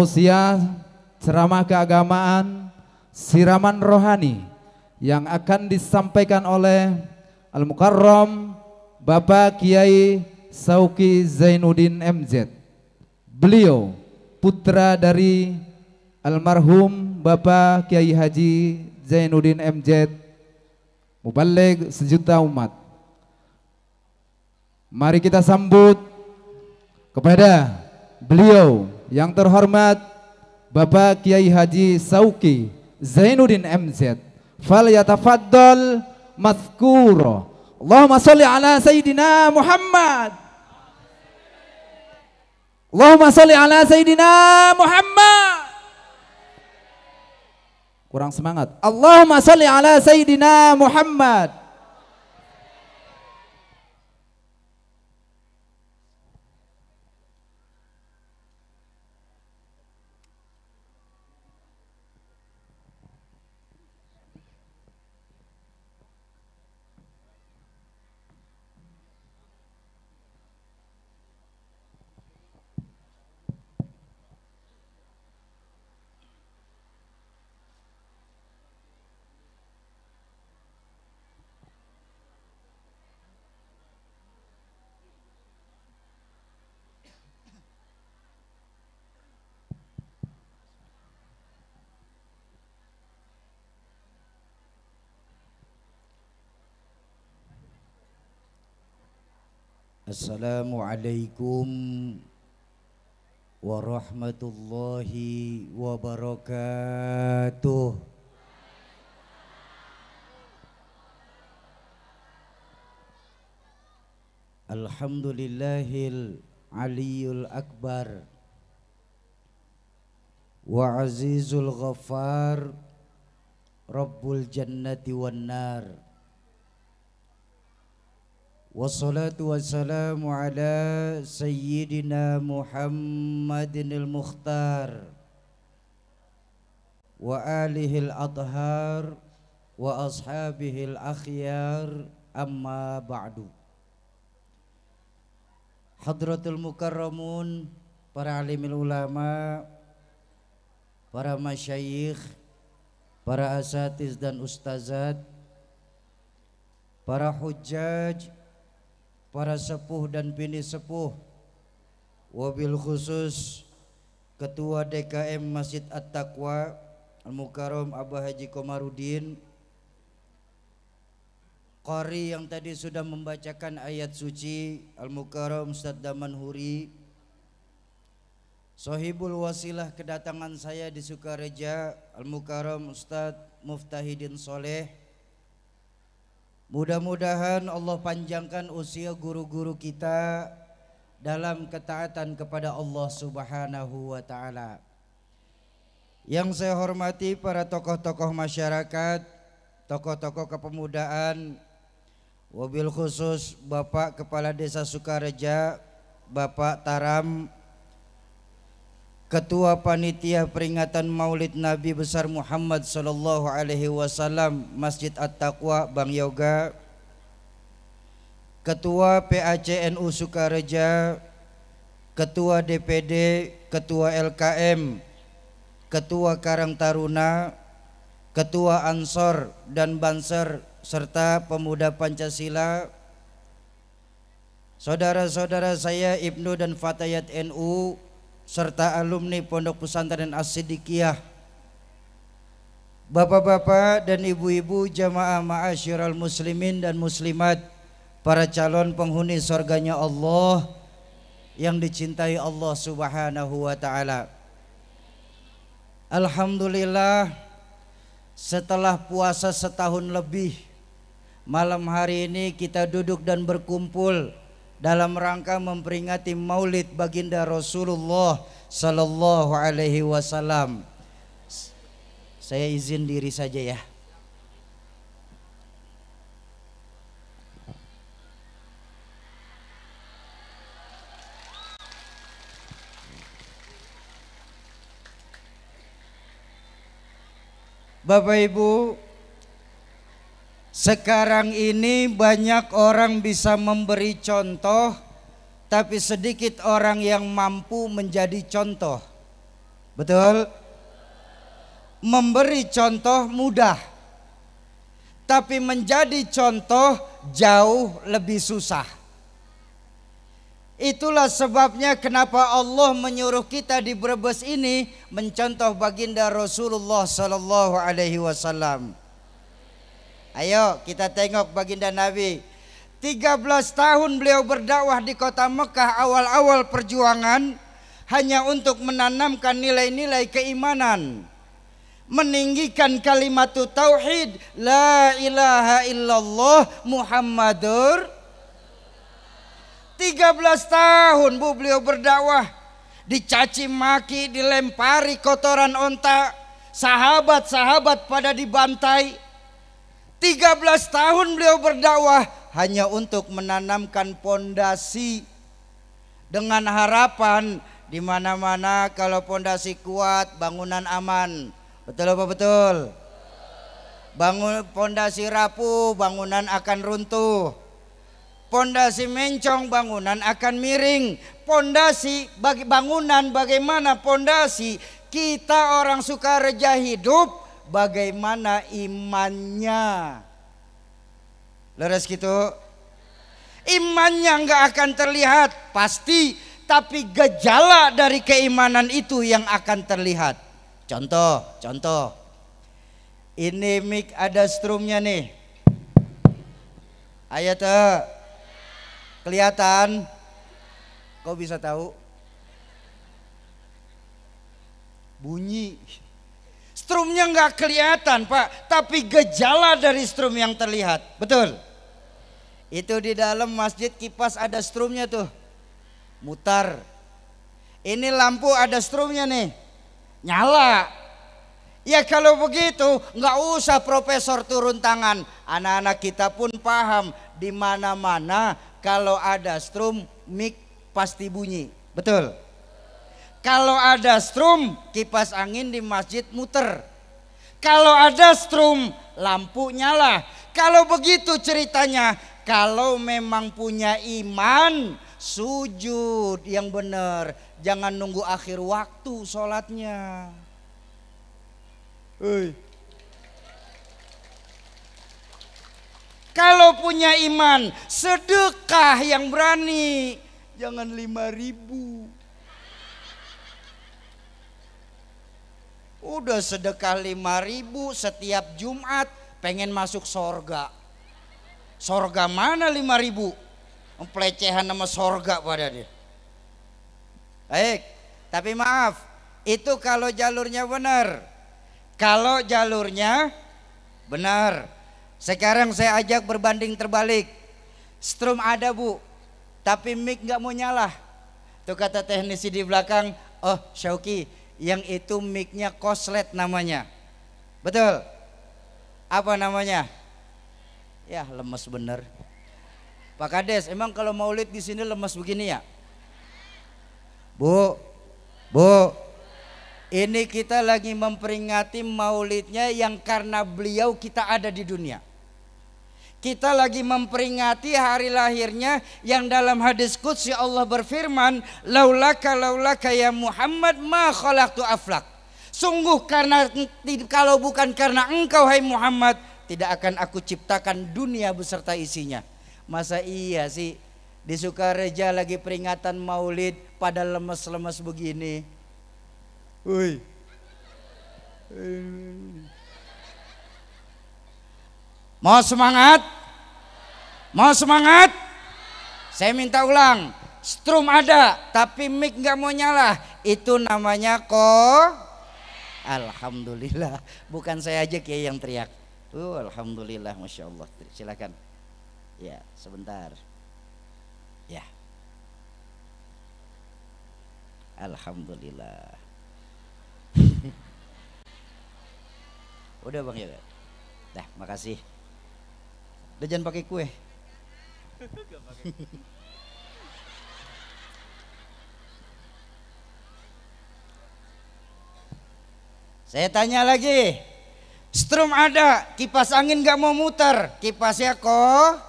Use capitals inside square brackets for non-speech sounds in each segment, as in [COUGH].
usia ceramah keagamaan, siraman rohani yang akan disampaikan oleh Al-Mukarram Bapak Kiai Sauki Zainuddin MZ. Beliau putra dari almarhum Bapak Kiai Haji Zainuddin MZ Mubalik sejuta umat. Mari kita sambut kepada beliau yang terhormat Bapak Kiai Haji Sauki Zainuddin MZ. Fal yatafaddal Allahumma salli ala Sayyidina Muhammad. Allahumma salli ala Sayyidina Muhammad. Kurang semangat. Allahumma salli ala Sayyidina Muhammad. Assalamualaikum warahmatullahi wabarakatuh. Alhamdulillahil Aliyul Akbar wa Azizul Ghaffar Rabbul Jannati wan Nar. والصلاة والسلام على سيدنا محمد المختار وآله الأطهار وأصحابه الأخيار أما بعد حضرة المكرمون para alim ulama para masyayikh para asatiz dan ustazat para hujjaj para sepuh dan bini sepuh wabil khusus Ketua DKM Masjid At-Taqwa Al-Mukarram Abah Haji Komarudin Qari yang tadi sudah membacakan ayat suci Al-Mukarram Ustaz Daman Huri Sohibul wasilah kedatangan saya di Sukareja Al-Mukarram Ustaz Muftahidin Soleh Mudah-mudahan Allah panjangkan usia guru-guru kita dalam ketaatan kepada Allah Subhanahu wa taala. Yang saya hormati para tokoh-tokoh masyarakat, tokoh-tokoh kepemudaan, wabil khusus Bapak Kepala Desa Sukareja, Bapak Taram Ketua Panitia Peringatan Maulid Nabi Besar Muhammad Sallallahu Alaihi Wasallam Masjid At-Taqwa Bang Yoga Ketua PACNU Sukareja Ketua DPD Ketua LKM Ketua Karang Taruna Ketua Ansor dan Banser serta pemuda Pancasila Saudara-saudara saya Ibnu dan Fatayat NU serta alumni Pondok Pesantren As-Siddiqiyah. Bapak-bapak dan ibu-ibu jamaah ma'asyiral muslimin dan muslimat, para calon penghuni surganya Allah yang dicintai Allah Subhanahu wa taala. Alhamdulillah setelah puasa setahun lebih malam hari ini kita duduk dan berkumpul dalam rangka memperingati Maulid Baginda Rasulullah sallallahu alaihi wasallam. Saya izin diri saja ya. Bapak Ibu sekarang ini banyak orang bisa memberi contoh, tapi sedikit orang yang mampu menjadi contoh. Betul? Memberi contoh mudah, tapi menjadi contoh jauh lebih susah. Itulah sebabnya kenapa Allah menyuruh kita di Brebes ini mencontoh baginda Rasulullah sallallahu alaihi wasallam. Ayo kita tengok baginda Nabi 13 tahun beliau berdakwah di kota Mekah awal-awal perjuangan hanya untuk menanamkan nilai-nilai keimanan meninggikan kalimat tauhid la ilaha illallah muhammadur 13 tahun bu beliau berdakwah dicaci maki dilempari kotoran ontak, sahabat-sahabat pada dibantai 13 tahun beliau berdakwah hanya untuk menanamkan pondasi dengan harapan di mana-mana kalau pondasi kuat bangunan aman. Betul apa betul? Bangun pondasi rapuh, bangunan akan runtuh. Pondasi mencong, bangunan akan miring. Pondasi bagi bangunan bagaimana pondasi? Kita orang suka reja hidup bagaimana imannya. Leres gitu. Imannya nggak akan terlihat pasti, tapi gejala dari keimanan itu yang akan terlihat. Contoh, contoh. Ini mic ada strumnya nih. Ayo tuh. Kelihatan? Kau bisa tahu? Bunyi. Strumnya nggak kelihatan pak, tapi gejala dari strum yang terlihat. Betul? Itu di dalam masjid kipas ada strumnya tuh. Mutar. Ini lampu ada strumnya nih. Nyala. Ya kalau begitu nggak usah profesor turun tangan. Anak-anak kita pun paham di mana-mana kalau ada strum mic pasti bunyi. Betul? Kalau ada strum, kipas angin di masjid muter. Kalau ada strum, lampu nyala. Kalau begitu ceritanya, kalau memang punya iman, sujud yang benar. Jangan nunggu akhir waktu sholatnya. Hey. Kalau punya iman, sedekah yang berani. Jangan lima ribu. Udah sedekah ribu setiap Jumat pengen masuk sorga. Sorga mana ribu? Pelecehan nama sorga pada dia. Baik, tapi maaf, itu kalau jalurnya benar. Kalau jalurnya benar. Sekarang saya ajak berbanding terbalik. Strum ada bu, tapi mic nggak mau nyala. Tuh kata teknisi di belakang, oh Syauki, yang itu micnya koslet namanya betul apa namanya ya lemes bener Pak Kades emang kalau maulid di sini lemes begini ya Bu Bu ini kita lagi memperingati maulidnya yang karena beliau kita ada di dunia kita lagi memperingati hari lahirnya yang dalam hadis kutsi Allah berfirman laulaka laulaka ya Muhammad ma khalaqtu aflak sungguh karena kalau bukan karena engkau hai Muhammad tidak akan aku ciptakan dunia beserta isinya masa iya sih di Sukareja lagi peringatan maulid pada lemes-lemes begini Mau semangat? Mau semangat? Saya minta ulang. Strum ada, tapi mic nggak mau nyala. Itu namanya kok? Alhamdulillah. Bukan saya aja kayak yang teriak. Uh, alhamdulillah, masya Allah. Silakan. Ya, sebentar. Ya. Alhamdulillah. [LAUGHS] Udah bang ya. Dah, makasih. Udah jangan pakai kue. [LAUGHS] Saya tanya lagi. Strum ada, kipas angin gak mau muter, kipasnya kok.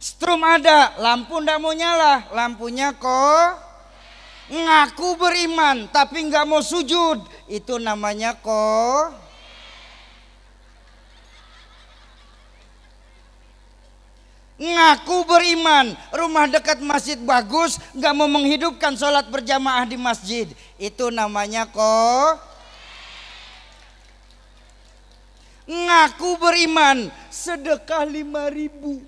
Strum ada, lampu gak mau nyala, lampunya kok. Ngaku beriman tapi gak mau sujud, itu namanya kok. ngaku beriman, rumah dekat masjid bagus, nggak mau menghidupkan sholat berjamaah di masjid, itu namanya kok ngaku beriman, sedekah lima ribu,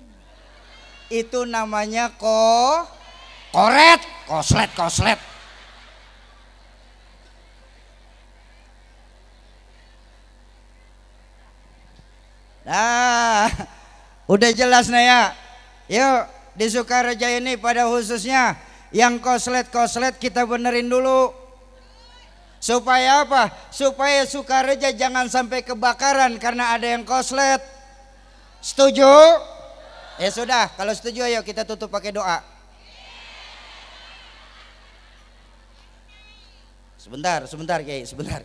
itu namanya kok koret, koslet, koslet. Nah, udah jelas Naya. Yuk di Sukareja ini pada khususnya yang koslet-koslet kita benerin dulu. Supaya apa? Supaya Sukareja jangan sampai kebakaran karena ada yang koslet. Setuju? Ya sudah, kalau setuju ayo kita tutup pakai doa. Sebentar, sebentar Kiai, sebentar.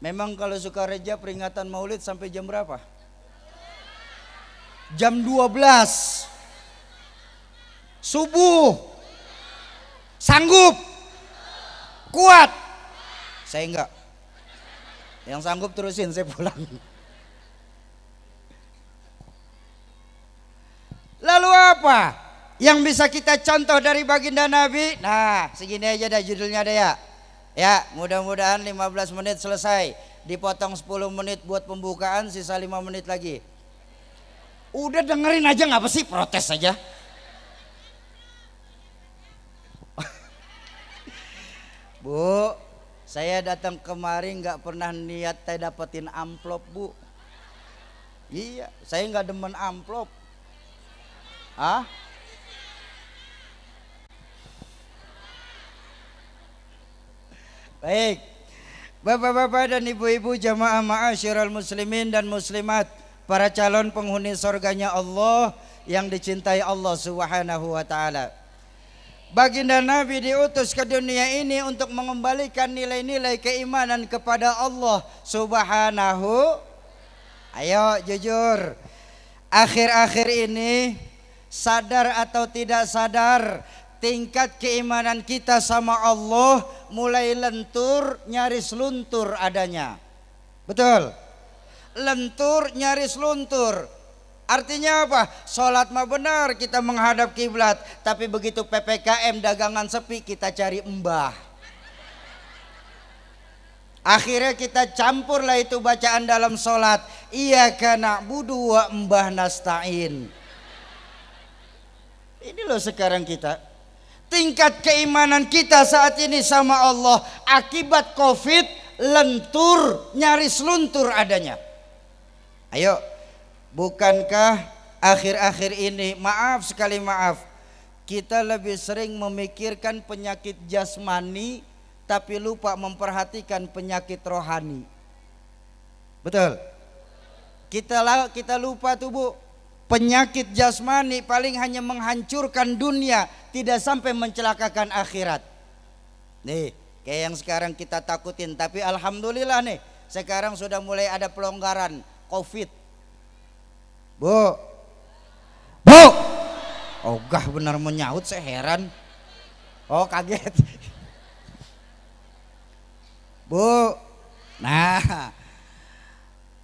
Memang kalau Sukareja peringatan Maulid sampai jam berapa? Jam 12. Subuh. Sanggup. Kuat. Saya enggak. Yang sanggup terusin saya pulang. Lalu apa? Yang bisa kita contoh dari baginda Nabi? Nah, segini aja dah judulnya ada ya. Ya, mudah-mudahan 15 menit selesai. Dipotong 10 menit buat pembukaan, sisa 5 menit lagi. Udah dengerin aja nggak apa sih protes aja. Bu, saya datang kemari nggak pernah niat teh dapetin amplop, Bu. Iya, saya nggak demen amplop. Ah? Baik. Bapak-bapak dan ibu-ibu jamaah ma'asyiral muslimin dan muslimat, para calon penghuni surganya Allah yang dicintai Allah Subhanahu wa taala. Baginda Nabi diutus ke dunia ini untuk mengembalikan nilai-nilai keimanan kepada Allah Subhanahu. Ayo jujur. Akhir-akhir ini sadar atau tidak sadar tingkat keimanan kita sama Allah mulai lentur nyaris luntur adanya. Betul. Lentur nyaris luntur. Artinya apa? Sholat mah benar kita menghadap kiblat, tapi begitu PPKM dagangan sepi kita cari embah. Akhirnya kita campurlah itu bacaan dalam sholat. Iya karena budu wa embah nastain. Ini loh sekarang kita. Tingkat keimanan kita saat ini sama Allah akibat covid lentur nyaris luntur adanya. Ayo Bukankah akhir-akhir ini, maaf sekali maaf, kita lebih sering memikirkan penyakit jasmani tapi lupa memperhatikan penyakit rohani. Betul. Kita kita lupa tuh Bu, penyakit jasmani paling hanya menghancurkan dunia, tidak sampai mencelakakan akhirat. Nih, kayak yang sekarang kita takutin, tapi alhamdulillah nih, sekarang sudah mulai ada pelonggaran COVID Bu. Bu. Ogah benar menyaut saya heran. Oh kaget. Bu. Nah.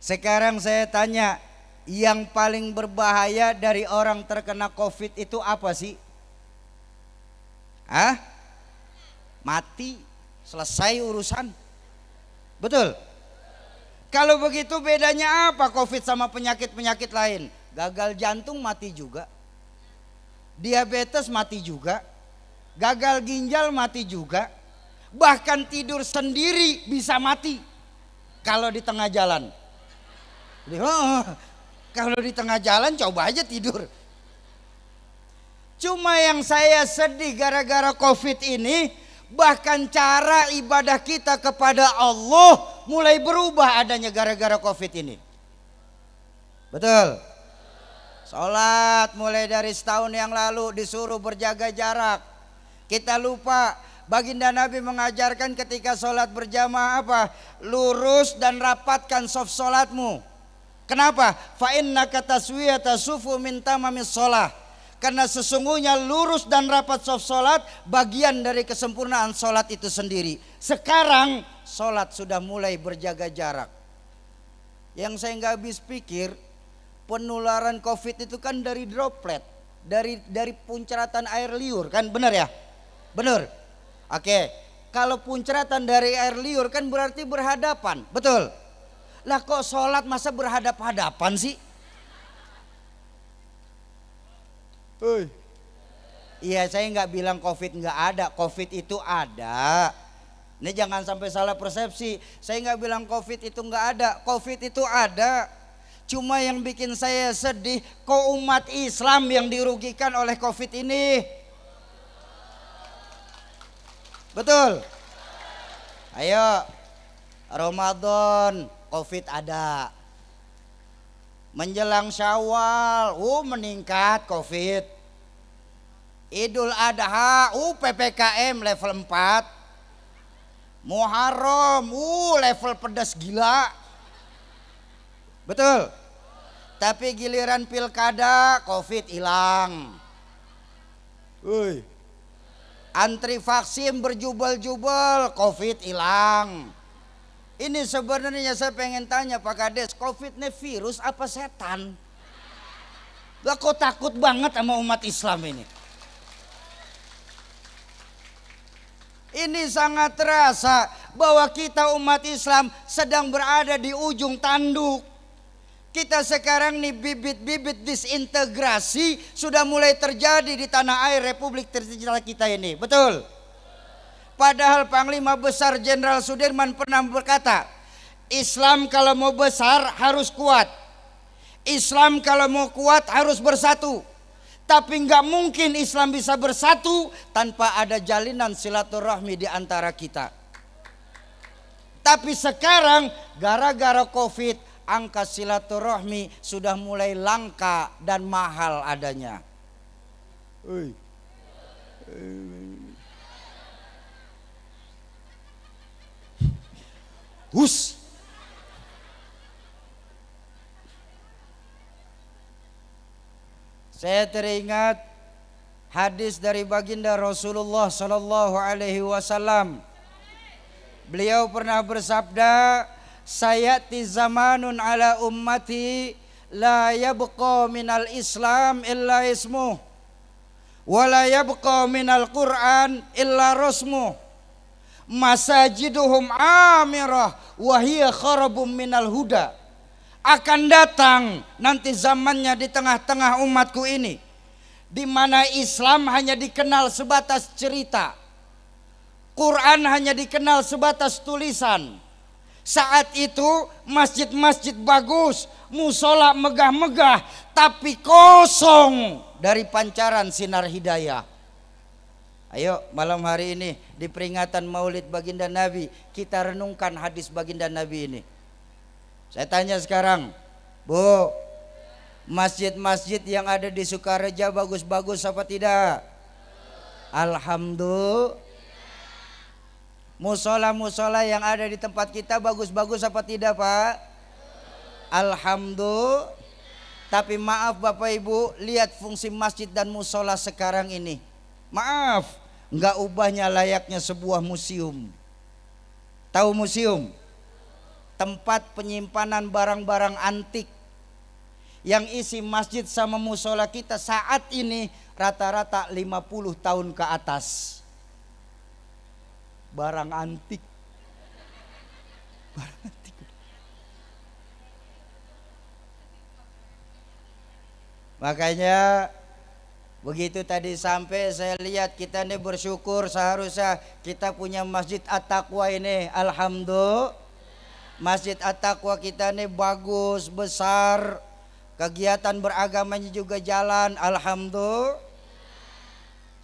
Sekarang saya tanya, yang paling berbahaya dari orang terkena Covid itu apa sih? Hah? Mati, selesai urusan. Betul? Kalau begitu bedanya apa COVID sama penyakit-penyakit lain? Gagal jantung mati juga. Diabetes mati juga. Gagal ginjal mati juga. Bahkan tidur sendiri bisa mati. Kalau di tengah jalan. Oh, kalau di tengah jalan coba aja tidur. Cuma yang saya sedih gara-gara COVID ini Bahkan cara ibadah kita kepada Allah mulai berubah adanya gara-gara Covid ini. Betul. Sholat mulai dari setahun yang lalu disuruh berjaga jarak. Kita lupa baginda Nabi mengajarkan ketika sholat berjamaah apa? Lurus dan rapatkan soft sholatmu. Kenapa? fa'inna kata kataswiyata sufu minta mami sholat karena sesungguhnya lurus dan rapat soft solat bagian dari kesempurnaan sholat itu sendiri. Sekarang sholat sudah mulai berjaga jarak. Yang saya nggak habis pikir penularan covid itu kan dari droplet. Dari dari punceratan air liur kan benar ya? Benar. Oke, kalau punceratan dari air liur kan berarti berhadapan, betul? Lah kok sholat masa berhadap-hadapan sih? Iya saya nggak bilang covid nggak ada, covid itu ada. Ini jangan sampai salah persepsi. Saya nggak bilang covid itu nggak ada, covid itu ada. Cuma yang bikin saya sedih, kok umat Islam yang dirugikan oleh covid ini. Betul. Ayo, Ramadan, covid ada menjelang Syawal, uh meningkat Covid. Idul Adha, uh PPKM level 4. Muharram, uh level pedas gila. Betul. Tapi giliran pilkada Covid hilang. Woi. Antri vaksin berjubel-jubel, Covid hilang ini sebenarnya saya pengen tanya Pak Kades, Covid ini virus apa setan? Lah kok takut banget sama umat Islam ini? Ini sangat terasa bahwa kita umat Islam sedang berada di ujung tanduk. Kita sekarang nih bibit-bibit disintegrasi sudah mulai terjadi di tanah air Republik tercinta kita ini. Betul? Padahal Panglima Besar Jenderal Sudirman pernah berkata, Islam kalau mau besar harus kuat. Islam kalau mau kuat harus bersatu. Tapi nggak mungkin Islam bisa bersatu tanpa ada jalinan silaturahmi di antara kita. Tapi sekarang gara-gara Covid angka silaturahmi sudah mulai langka dan mahal adanya. Ui. Ui. Hus. Saya teringat hadis dari baginda Rasulullah sallallahu alaihi wasallam. Beliau pernah bersabda, "Sayati zamanun ala ummati la yabqa minal Islam illa ismuh wa la yabqa minal Qur'an illa rasmuh." masajiduhum amirah Wahiyah kharabum minal huda akan datang nanti zamannya di tengah-tengah umatku ini di mana Islam hanya dikenal sebatas cerita Quran hanya dikenal sebatas tulisan saat itu masjid-masjid bagus musola megah-megah tapi kosong dari pancaran sinar hidayah Ayo malam hari ini di peringatan maulid baginda Nabi kita renungkan hadis baginda Nabi ini. Saya tanya sekarang, Bu, masjid-masjid yang ada di Sukareja bagus-bagus apa tidak? Alhamdulillah. Musola-musola yang ada di tempat kita bagus-bagus apa tidak Pak? Alhamdulillah. Tapi maaf Bapak Ibu, lihat fungsi masjid dan musola sekarang ini. Maaf, nggak ubahnya layaknya sebuah museum. Tahu museum? Tempat penyimpanan barang-barang antik yang isi masjid sama musola kita saat ini rata-rata 50 tahun ke atas. Barang antik. Barang antik. Makanya Begitu tadi sampai saya lihat kita ini bersyukur seharusnya kita punya Masjid At-Taqwa ini. Alhamdulillah. Masjid At-Taqwa kita ini bagus, besar. Kegiatan beragamanya juga jalan. Alhamdulillah.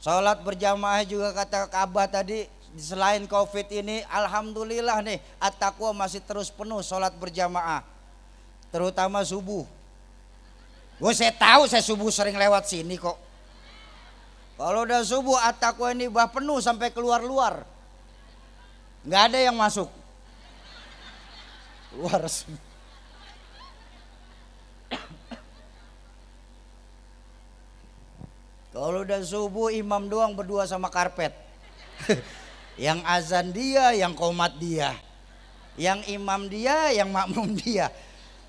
Sholat berjamaah juga kata Ka'bah tadi selain covid ini Alhamdulillah nih At-Taqwa masih terus penuh sholat berjamaah. Terutama subuh. Gue saya tahu saya subuh sering lewat sini kok. Kalau udah subuh ataku ini bah penuh sampai keluar-luar. Nggak ada yang masuk. Luar semua. Kalau udah subuh imam doang berdua sama karpet. [LAUGHS] yang azan dia, yang komat dia. Yang imam dia, yang makmum dia.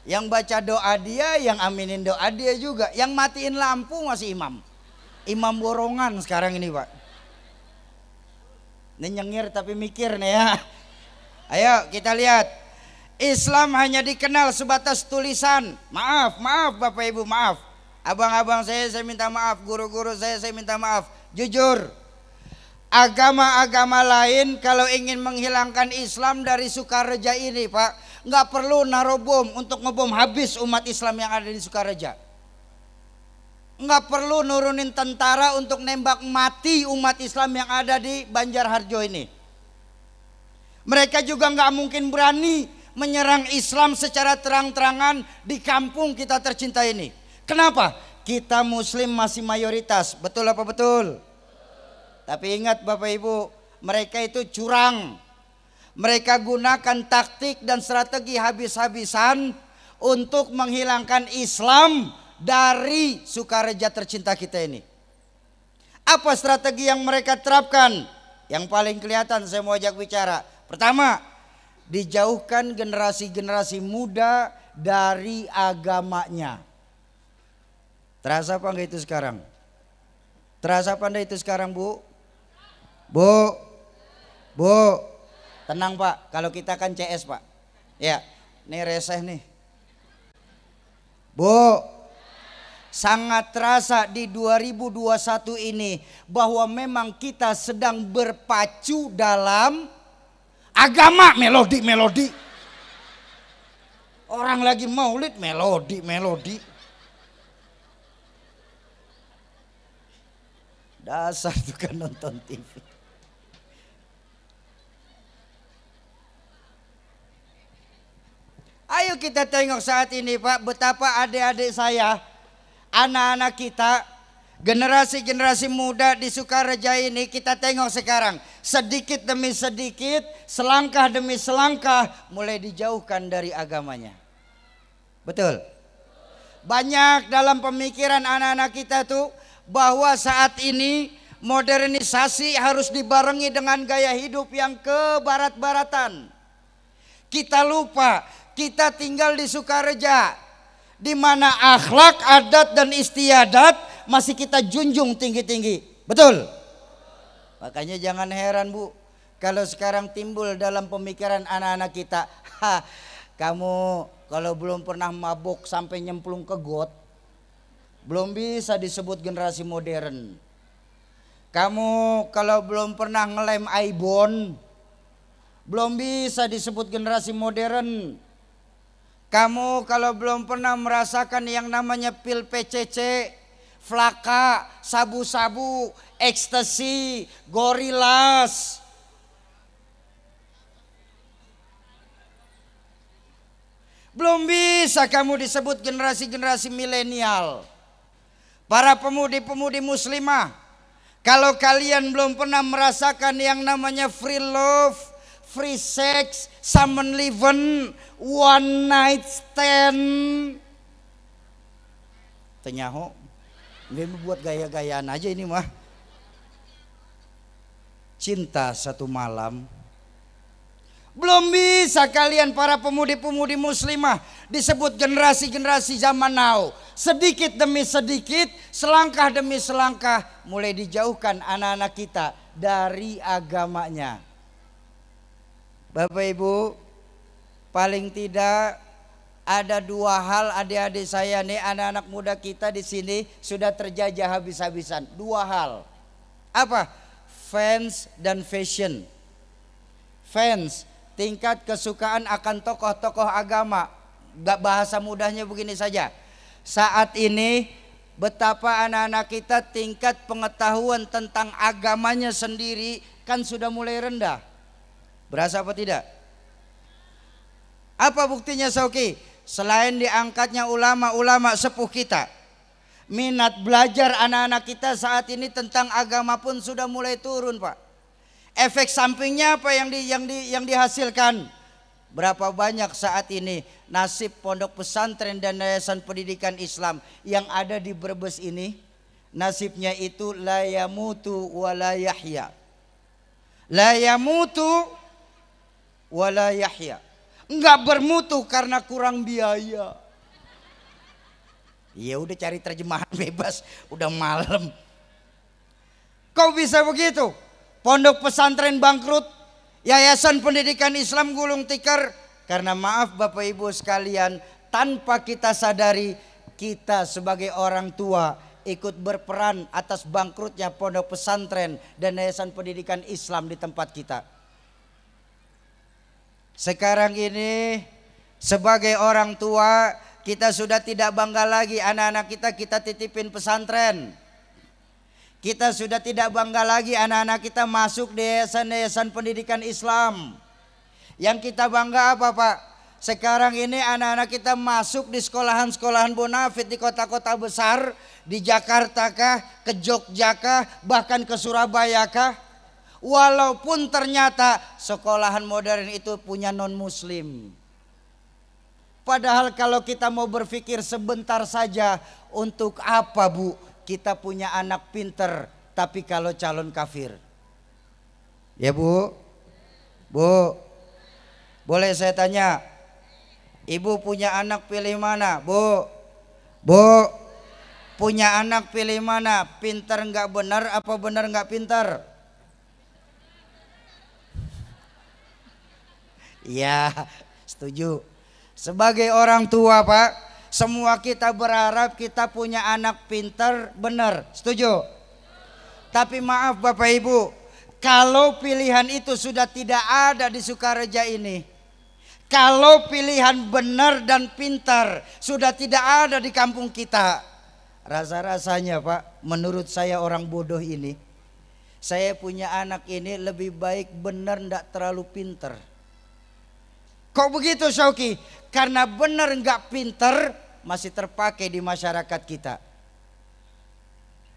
Yang baca doa dia, yang aminin doa dia juga. Yang matiin lampu masih imam imam borongan sekarang ini pak ini nyengir tapi mikir nih ya ayo kita lihat Islam hanya dikenal sebatas tulisan maaf maaf bapak ibu maaf abang-abang saya saya minta maaf guru-guru saya saya minta maaf jujur agama-agama lain kalau ingin menghilangkan Islam dari Sukareja ini Pak nggak perlu bom untuk ngebom habis umat Islam yang ada di Sukareja nggak perlu nurunin tentara untuk nembak mati umat Islam yang ada di Banjarharjo ini. Mereka juga nggak mungkin berani menyerang Islam secara terang-terangan di kampung kita tercinta ini. Kenapa? Kita Muslim masih mayoritas, betul apa betul? Tapi ingat Bapak Ibu, mereka itu curang. Mereka gunakan taktik dan strategi habis-habisan untuk menghilangkan Islam dari Sukareja tercinta kita ini. Apa strategi yang mereka terapkan? Yang paling kelihatan saya mau ajak bicara. Pertama, dijauhkan generasi-generasi muda dari agamanya. Terasa apa enggak itu sekarang? Terasa apa enggak itu sekarang, Bu? Bu. Bu. Tenang, Pak. Kalau kita kan CS, Pak. Ya. ini reseh nih. Bu sangat terasa di 2021 ini bahwa memang kita sedang berpacu dalam agama melodi-melodi. Orang lagi maulid melodi-melodi. Dasar tuh [LAUGHS] kan nonton TV. Ayo kita tengok saat ini Pak betapa adik-adik saya anak-anak kita, generasi-generasi muda di Sukareja ini kita tengok sekarang. Sedikit demi sedikit, selangkah demi selangkah mulai dijauhkan dari agamanya. Betul? Banyak dalam pemikiran anak-anak kita tuh bahwa saat ini modernisasi harus dibarengi dengan gaya hidup yang kebarat-baratan. Kita lupa, kita tinggal di Sukareja, di mana akhlak, adat dan istiadat masih kita junjung tinggi-tinggi. Betul? Makanya jangan heran, Bu, kalau sekarang timbul dalam pemikiran anak-anak kita, ha, kamu kalau belum pernah mabuk sampai nyemplung ke got, belum bisa disebut generasi modern. Kamu kalau belum pernah ngelem Aibon, belum bisa disebut generasi modern. Kamu kalau belum pernah merasakan yang namanya pil PCC, flaka, sabu-sabu, ekstasi, gorilas. Belum bisa kamu disebut generasi-generasi milenial. Para pemudi-pemudi muslimah. Kalau kalian belum pernah merasakan yang namanya free love free sex, summon living, one night stand. Tenyaho. Ini Membuat gaya-gayaan aja ini mah. Cinta satu malam. Belum bisa kalian para pemudi-pemudi muslimah disebut generasi-generasi zaman now. Sedikit demi sedikit, selangkah demi selangkah mulai dijauhkan anak-anak kita dari agamanya. Bapak Ibu, paling tidak ada dua hal adik-adik saya nih anak-anak muda kita di sini sudah terjajah habis-habisan. Dua hal. Apa? Fans dan fashion. Fans, tingkat kesukaan akan tokoh-tokoh agama. Bahasa mudahnya begini saja. Saat ini betapa anak-anak kita tingkat pengetahuan tentang agamanya sendiri kan sudah mulai rendah. Berasa apa tidak? Apa buktinya Sauki? Selain diangkatnya ulama-ulama sepuh kita, minat belajar anak-anak kita saat ini tentang agama pun sudah mulai turun, Pak. Efek sampingnya apa yang di, yang di, yang dihasilkan? Berapa banyak saat ini nasib pondok pesantren dan yayasan pendidikan Islam yang ada di Brebes ini? Nasibnya itu la yamutu wa yahya. La yamutu wala Yahya. Enggak bermutu karena kurang biaya. Ya udah cari terjemahan bebas, udah malam. Kau bisa begitu? Pondok pesantren bangkrut, Yayasan Pendidikan Islam gulung tikar karena maaf Bapak Ibu sekalian, tanpa kita sadari kita sebagai orang tua ikut berperan atas bangkrutnya pondok pesantren dan yayasan pendidikan Islam di tempat kita. Sekarang ini sebagai orang tua kita sudah tidak bangga lagi anak-anak kita kita titipin pesantren. Kita sudah tidak bangga lagi anak-anak kita masuk di yayasan-yayasan pendidikan Islam. Yang kita bangga apa Pak? Sekarang ini anak-anak kita masuk di sekolahan-sekolahan bonafit di kota-kota besar. Di Jakarta kah, ke Jogja kah, bahkan ke Surabaya kah. Walaupun ternyata sekolahan modern itu punya non muslim. Padahal kalau kita mau berpikir sebentar saja untuk apa bu kita punya anak pinter tapi kalau calon kafir. Ya bu? Bu? Boleh saya tanya? Ibu punya anak pilih mana? Bu? Bu? Punya anak pilih mana? Pinter nggak benar apa benar nggak pinter? Iya, setuju. Sebagai orang tua, Pak, semua kita berharap kita punya anak pinter, benar. Setuju? Tapi maaf Bapak Ibu, kalau pilihan itu sudah tidak ada di Sukareja ini, kalau pilihan benar dan pintar sudah tidak ada di kampung kita, rasa-rasanya Pak, menurut saya orang bodoh ini, saya punya anak ini lebih baik benar tidak terlalu pintar Kok begitu Syauki? Karena benar nggak pinter masih terpakai di masyarakat kita.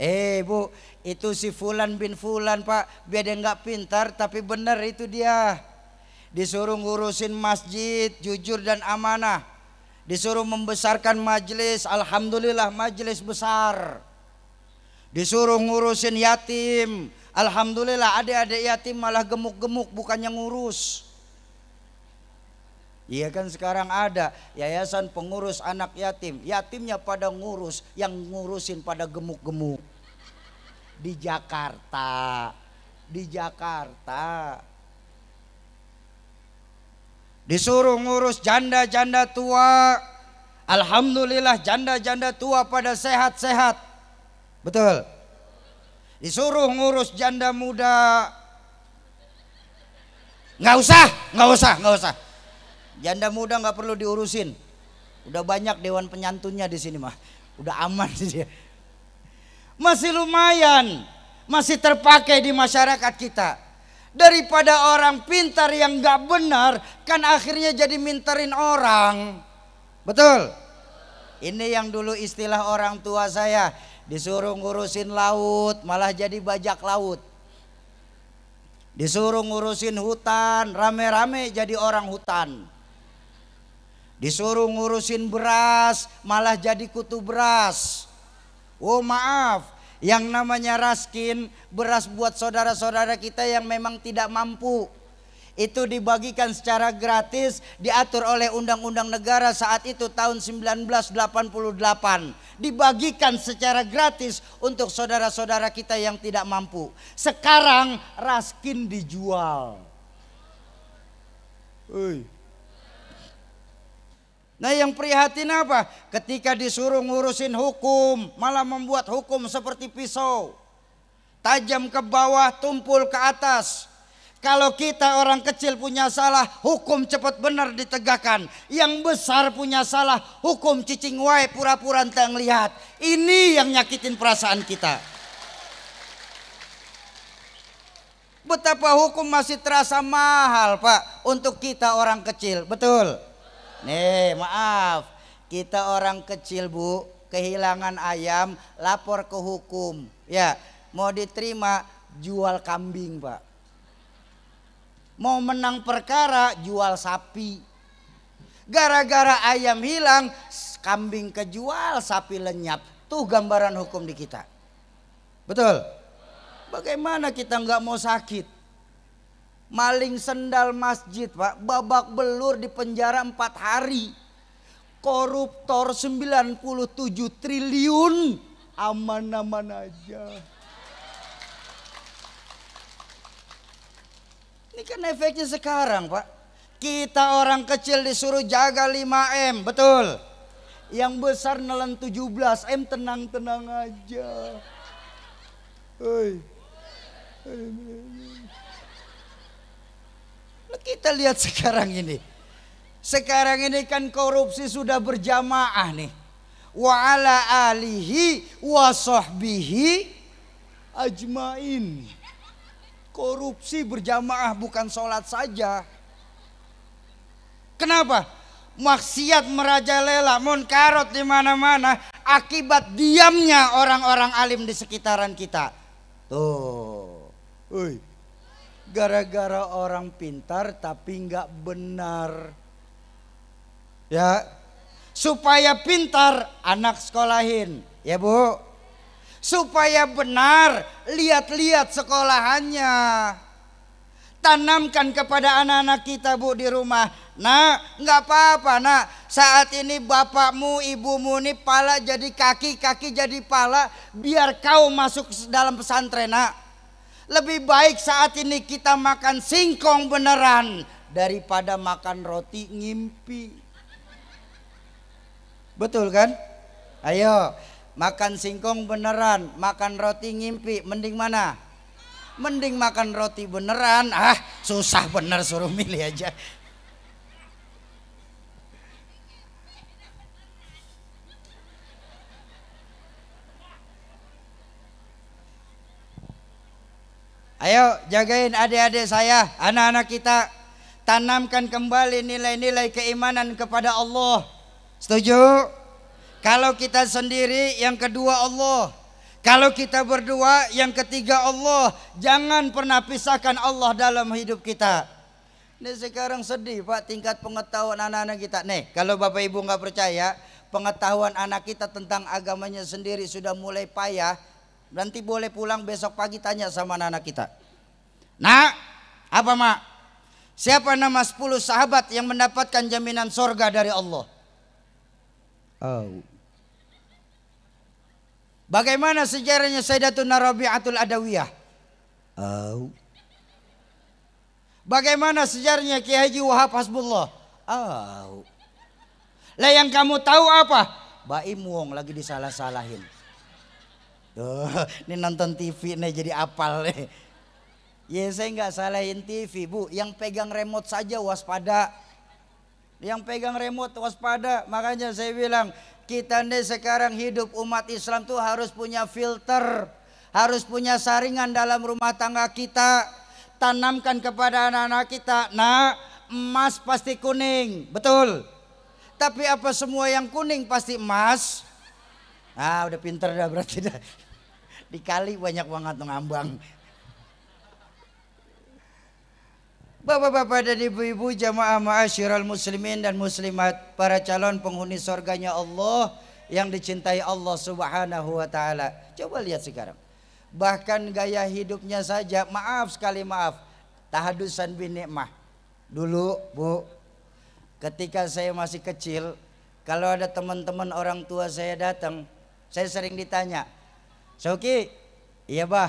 Eh bu, itu si Fulan bin Fulan pak, biar dia nggak pinter tapi benar itu dia. Disuruh ngurusin masjid, jujur dan amanah. Disuruh membesarkan majelis, alhamdulillah majelis besar. Disuruh ngurusin yatim, alhamdulillah adik-adik yatim malah gemuk-gemuk bukannya ngurus. Iya kan sekarang ada yayasan pengurus anak yatim. Yatimnya pada ngurus, yang ngurusin pada gemuk-gemuk. Di Jakarta. Di Jakarta. Disuruh ngurus janda-janda tua. Alhamdulillah janda-janda tua pada sehat-sehat. Betul. Disuruh ngurus janda muda. Nggak usah, nggak usah, nggak usah Janda muda nggak perlu diurusin. Udah banyak dewan penyantunnya di sini mah. Udah aman sih [LAUGHS] dia. Masih lumayan, masih terpakai di masyarakat kita. Daripada orang pintar yang nggak benar, kan akhirnya jadi minterin orang. Betul. Ini yang dulu istilah orang tua saya, disuruh ngurusin laut, malah jadi bajak laut. Disuruh ngurusin hutan, rame-rame jadi orang hutan. Disuruh ngurusin beras, malah jadi kutu beras. Oh maaf, yang namanya raskin, beras buat saudara-saudara kita yang memang tidak mampu. Itu dibagikan secara gratis, diatur oleh undang-undang negara saat itu tahun 1988. Dibagikan secara gratis untuk saudara-saudara kita yang tidak mampu. Sekarang raskin dijual. Uy. Nah yang prihatin apa? Ketika disuruh ngurusin hukum, malah membuat hukum seperti pisau. Tajam ke bawah, tumpul ke atas. Kalau kita orang kecil punya salah, hukum cepat benar ditegakkan. Yang besar punya salah, hukum cicing wae pura-pura tak lihat. Ini yang nyakitin perasaan kita. Betapa hukum masih terasa mahal, Pak, untuk kita orang kecil. Betul. Nih, maaf. Kita orang kecil, Bu, kehilangan ayam, lapor ke hukum. Ya, mau diterima jual kambing, Pak. Mau menang perkara jual sapi. Gara-gara ayam hilang, kambing kejual, sapi lenyap. Tuh gambaran hukum di kita. Betul? Bagaimana kita nggak mau sakit? maling sendal masjid pak babak belur di penjara empat hari koruptor 97 triliun aman-aman aja ini kan efeknya sekarang pak kita orang kecil disuruh jaga 5M betul yang besar nelen 17M tenang-tenang aja Hei. Hei. Kita lihat sekarang ini. Sekarang ini kan korupsi sudah berjamaah nih. Wa ala alihi wa sahbihi ajmain. Korupsi berjamaah bukan sholat saja. Kenapa? Maksiat merajalela, munkarot di mana-mana akibat diamnya orang-orang alim di sekitaran kita. Tuh. Oh gara-gara orang pintar tapi nggak benar. Ya, supaya pintar anak sekolahin, ya Bu. Supaya benar, lihat-lihat sekolahannya. Tanamkan kepada anak-anak kita Bu di rumah. Nah, nggak apa-apa nak. Saat ini bapakmu, ibumu ini pala jadi kaki, kaki jadi pala. Biar kau masuk dalam pesantren nak. Lebih baik saat ini kita makan singkong beneran daripada makan roti ngimpi. Betul kan? Ayo, makan singkong beneran, makan roti ngimpi, mending mana? Mending makan roti beneran. Ah, susah bener suruh milih aja. Ayo jagain adik-adik saya, anak-anak kita. Tanamkan kembali nilai-nilai keimanan kepada Allah. Setuju? Kalau kita sendiri yang kedua Allah. Kalau kita berdua yang ketiga Allah. Jangan pernah pisahkan Allah dalam hidup kita. Ini sekarang sedih Pak tingkat pengetahuan anak-anak kita. Nih kalau Bapak Ibu nggak percaya pengetahuan anak kita tentang agamanya sendiri sudah mulai payah Nanti boleh pulang besok pagi tanya sama anak-anak kita. Nah, apa mak? Siapa nama 10 sahabat yang mendapatkan jaminan sorga dari Allah? Oh. Bagaimana sejarahnya Sayyidatuna Rabi'atul Adawiyah? Oh. Bagaimana sejarahnya Kiai Haji Wahab Hasbullah? Oh. Lah yang kamu tahu apa? Baim Wong lagi disalah-salahin. Tuh, ini nonton TV nih jadi apal nih. Ya saya nggak salahin TV bu, yang pegang remote saja waspada. Yang pegang remote waspada, makanya saya bilang kita nih sekarang hidup umat Islam tuh harus punya filter. Harus punya saringan dalam rumah tangga kita. Tanamkan kepada anak-anak kita, nah emas pasti kuning, betul. Tapi apa semua yang kuning pasti emas? Ah udah pinter dah berarti dah dikali banyak banget ngambang. Bapak-bapak dan ibu-ibu jamaah ma'asyiral muslimin dan muslimat Para calon penghuni sorganya Allah Yang dicintai Allah subhanahu wa ta'ala Coba lihat sekarang Bahkan gaya hidupnya saja Maaf sekali maaf Tahadusan bin ni'mah Dulu bu Ketika saya masih kecil Kalau ada teman-teman orang tua saya datang Saya sering ditanya Soki, iya bah.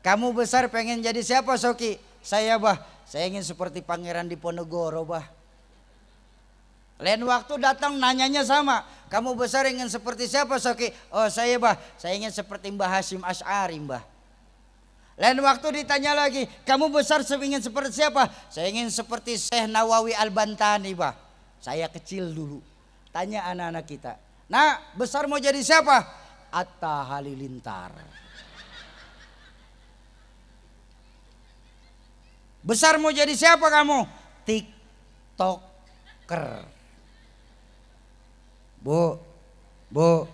Kamu besar pengen jadi siapa Soki? Saya bah, saya ingin seperti pangeran di Ponegoro bah. Lain waktu datang nanyanya sama. Kamu besar ingin seperti siapa Soki? Oh saya bah, saya ingin seperti Mbah Hasim Ash'ari mbah. Lain waktu ditanya lagi, kamu besar ingin seperti siapa? Saya ingin seperti Syekh Nawawi Al-Bantani bah. Saya kecil dulu. Tanya anak-anak kita. Nah besar mau jadi siapa? Atta Halilintar. Besar mau jadi siapa kamu? TikToker. Bu, bu,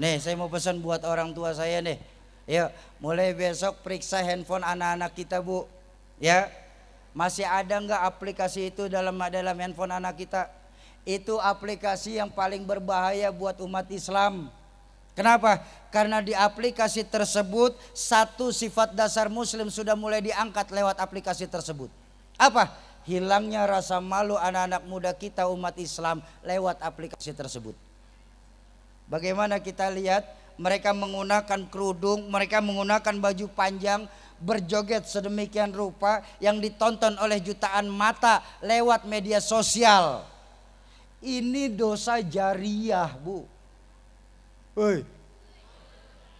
nih saya mau pesan buat orang tua saya nih. Ya, mulai besok periksa handphone anak-anak kita bu. Ya, masih ada nggak aplikasi itu dalam dalam handphone anak kita? Itu aplikasi yang paling berbahaya buat umat Islam. Kenapa? Karena di aplikasi tersebut satu sifat dasar muslim sudah mulai diangkat lewat aplikasi tersebut. Apa? Hilangnya rasa malu anak-anak muda kita umat Islam lewat aplikasi tersebut. Bagaimana kita lihat mereka menggunakan kerudung, mereka menggunakan baju panjang, berjoget sedemikian rupa yang ditonton oleh jutaan mata lewat media sosial. Ini dosa jariah, Bu. Woi.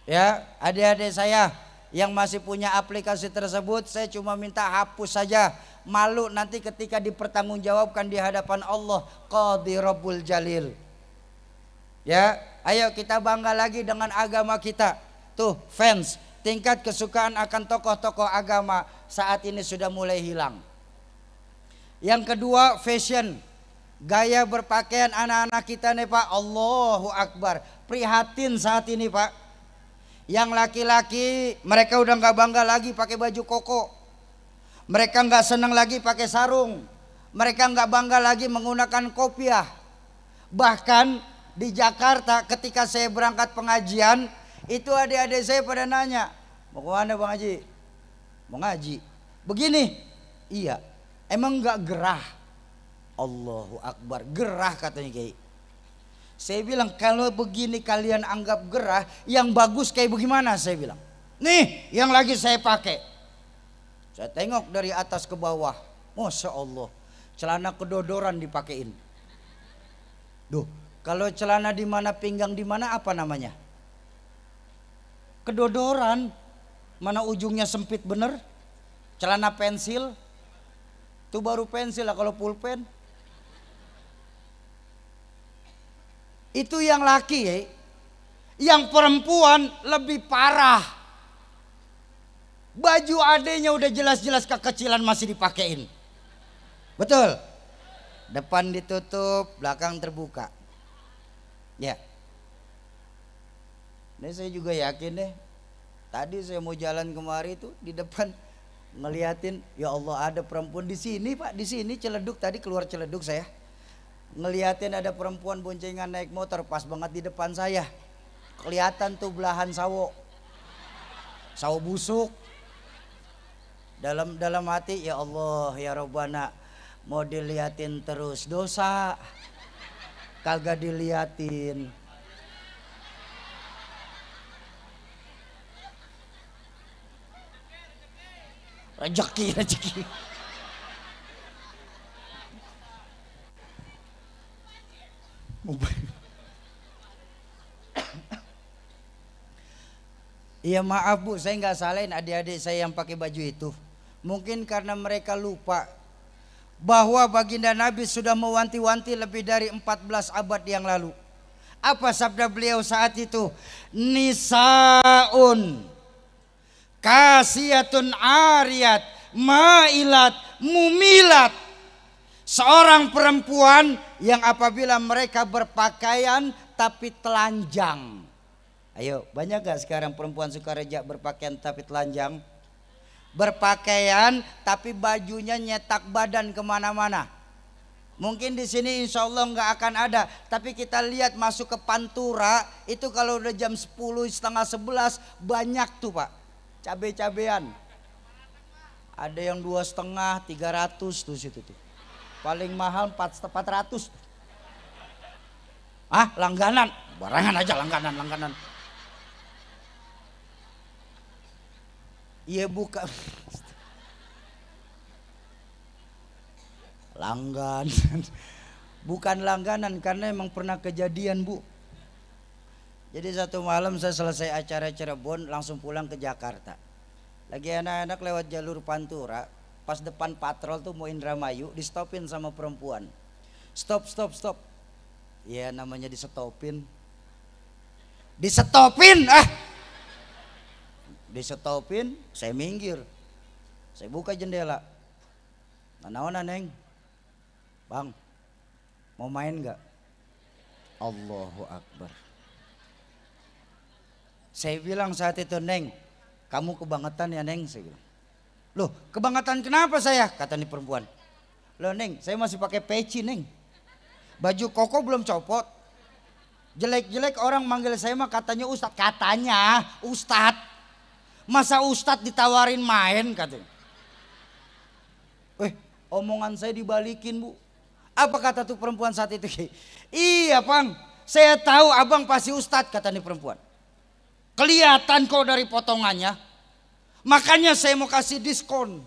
Ya, adik-adik saya yang masih punya aplikasi tersebut, saya cuma minta hapus saja. Malu nanti ketika dipertanggungjawabkan di hadapan Allah, Rabbul Jalil. Ya, ayo kita bangga lagi dengan agama kita. Tuh, fans, tingkat kesukaan akan tokoh-tokoh agama saat ini sudah mulai hilang. Yang kedua, fashion. Gaya berpakaian anak-anak kita nih Pak, Allahu Akbar. Prihatin saat ini Pak. Yang laki-laki mereka udah gak bangga lagi pakai baju koko. Mereka gak senang lagi pakai sarung. Mereka gak bangga lagi menggunakan kopiah. Bahkan di Jakarta ketika saya berangkat pengajian itu adik-adik saya pada nanya mau mana bang Haji? Mau ngaji. Begini, iya. Emang gak gerah Allahu Akbar. Gerah katanya kayak. Saya bilang kalau begini kalian anggap gerah, yang bagus kayak bagaimana saya bilang. Nih yang lagi saya pakai. Saya tengok dari atas ke bawah. Masya Allah. Celana kedodoran dipakein. Duh, kalau celana di mana pinggang di mana apa namanya? Kedodoran. Mana ujungnya sempit bener? Celana pensil. Itu baru pensil lah kalau pulpen Itu yang laki ya. Yang perempuan lebih parah. Baju adenya udah jelas-jelas kekecilan masih dipakein. Betul. Depan ditutup, belakang terbuka. Ya. Ini saya juga yakin deh. Tadi saya mau jalan kemari itu di depan ngeliatin, ya Allah ada perempuan di sini pak, di sini celeduk tadi keluar celeduk saya ngeliatin ada perempuan boncengan naik motor pas banget di depan saya kelihatan tuh belahan sawo sawo busuk dalam dalam hati ya Allah ya Robana mau diliatin terus dosa kagak diliatin rezeki rezeki Iya maaf bu, saya nggak salahin adik-adik saya yang pakai baju itu. Mungkin karena mereka lupa bahwa baginda Nabi sudah mewanti-wanti lebih dari 14 abad yang lalu. Apa sabda beliau saat itu? Nisaun kasiatun ariat, mailat mumilat. Seorang perempuan yang apabila mereka berpakaian tapi telanjang. Ayo, banyak gak sekarang perempuan suka rejak berpakaian tapi telanjang? Berpakaian tapi bajunya nyetak badan kemana-mana. Mungkin di sini insya Allah nggak akan ada, tapi kita lihat masuk ke Pantura itu kalau udah jam 10 setengah 11 banyak tuh pak cabe-cabean. Ada yang dua setengah, tiga ratus tuh situ tuh. Paling mahal 400. Ah, langganan. Barangan aja langganan, langganan. Iya buka. Langganan. Bukan langganan karena emang pernah kejadian, Bu. Jadi satu malam saya selesai acara Cirebon langsung pulang ke Jakarta. Lagi anak-anak lewat jalur Pantura, pas depan patrol tuh mau Indramayu di stopin sama perempuan stop stop stop ya namanya di stopin di stopin ah eh! di stopin saya minggir saya buka jendela mana neng Bang Mau main gak? Allahu Akbar Saya bilang saat itu neng Kamu kebangetan ya neng Saya bilang Loh, kebangatan kenapa saya? Kata nih perempuan. Loh Neng, saya masih pakai peci Neng. Baju koko belum copot. Jelek-jelek orang manggil saya mah katanya Ustad. Katanya Ustad. Masa Ustad ditawarin main katanya. Eh, omongan saya dibalikin bu. Apa kata tuh perempuan saat itu? [LAUGHS] iya pang, saya tahu abang pasti Ustad kata nih perempuan. Kelihatan kok dari potongannya. Makanya saya mau kasih diskon.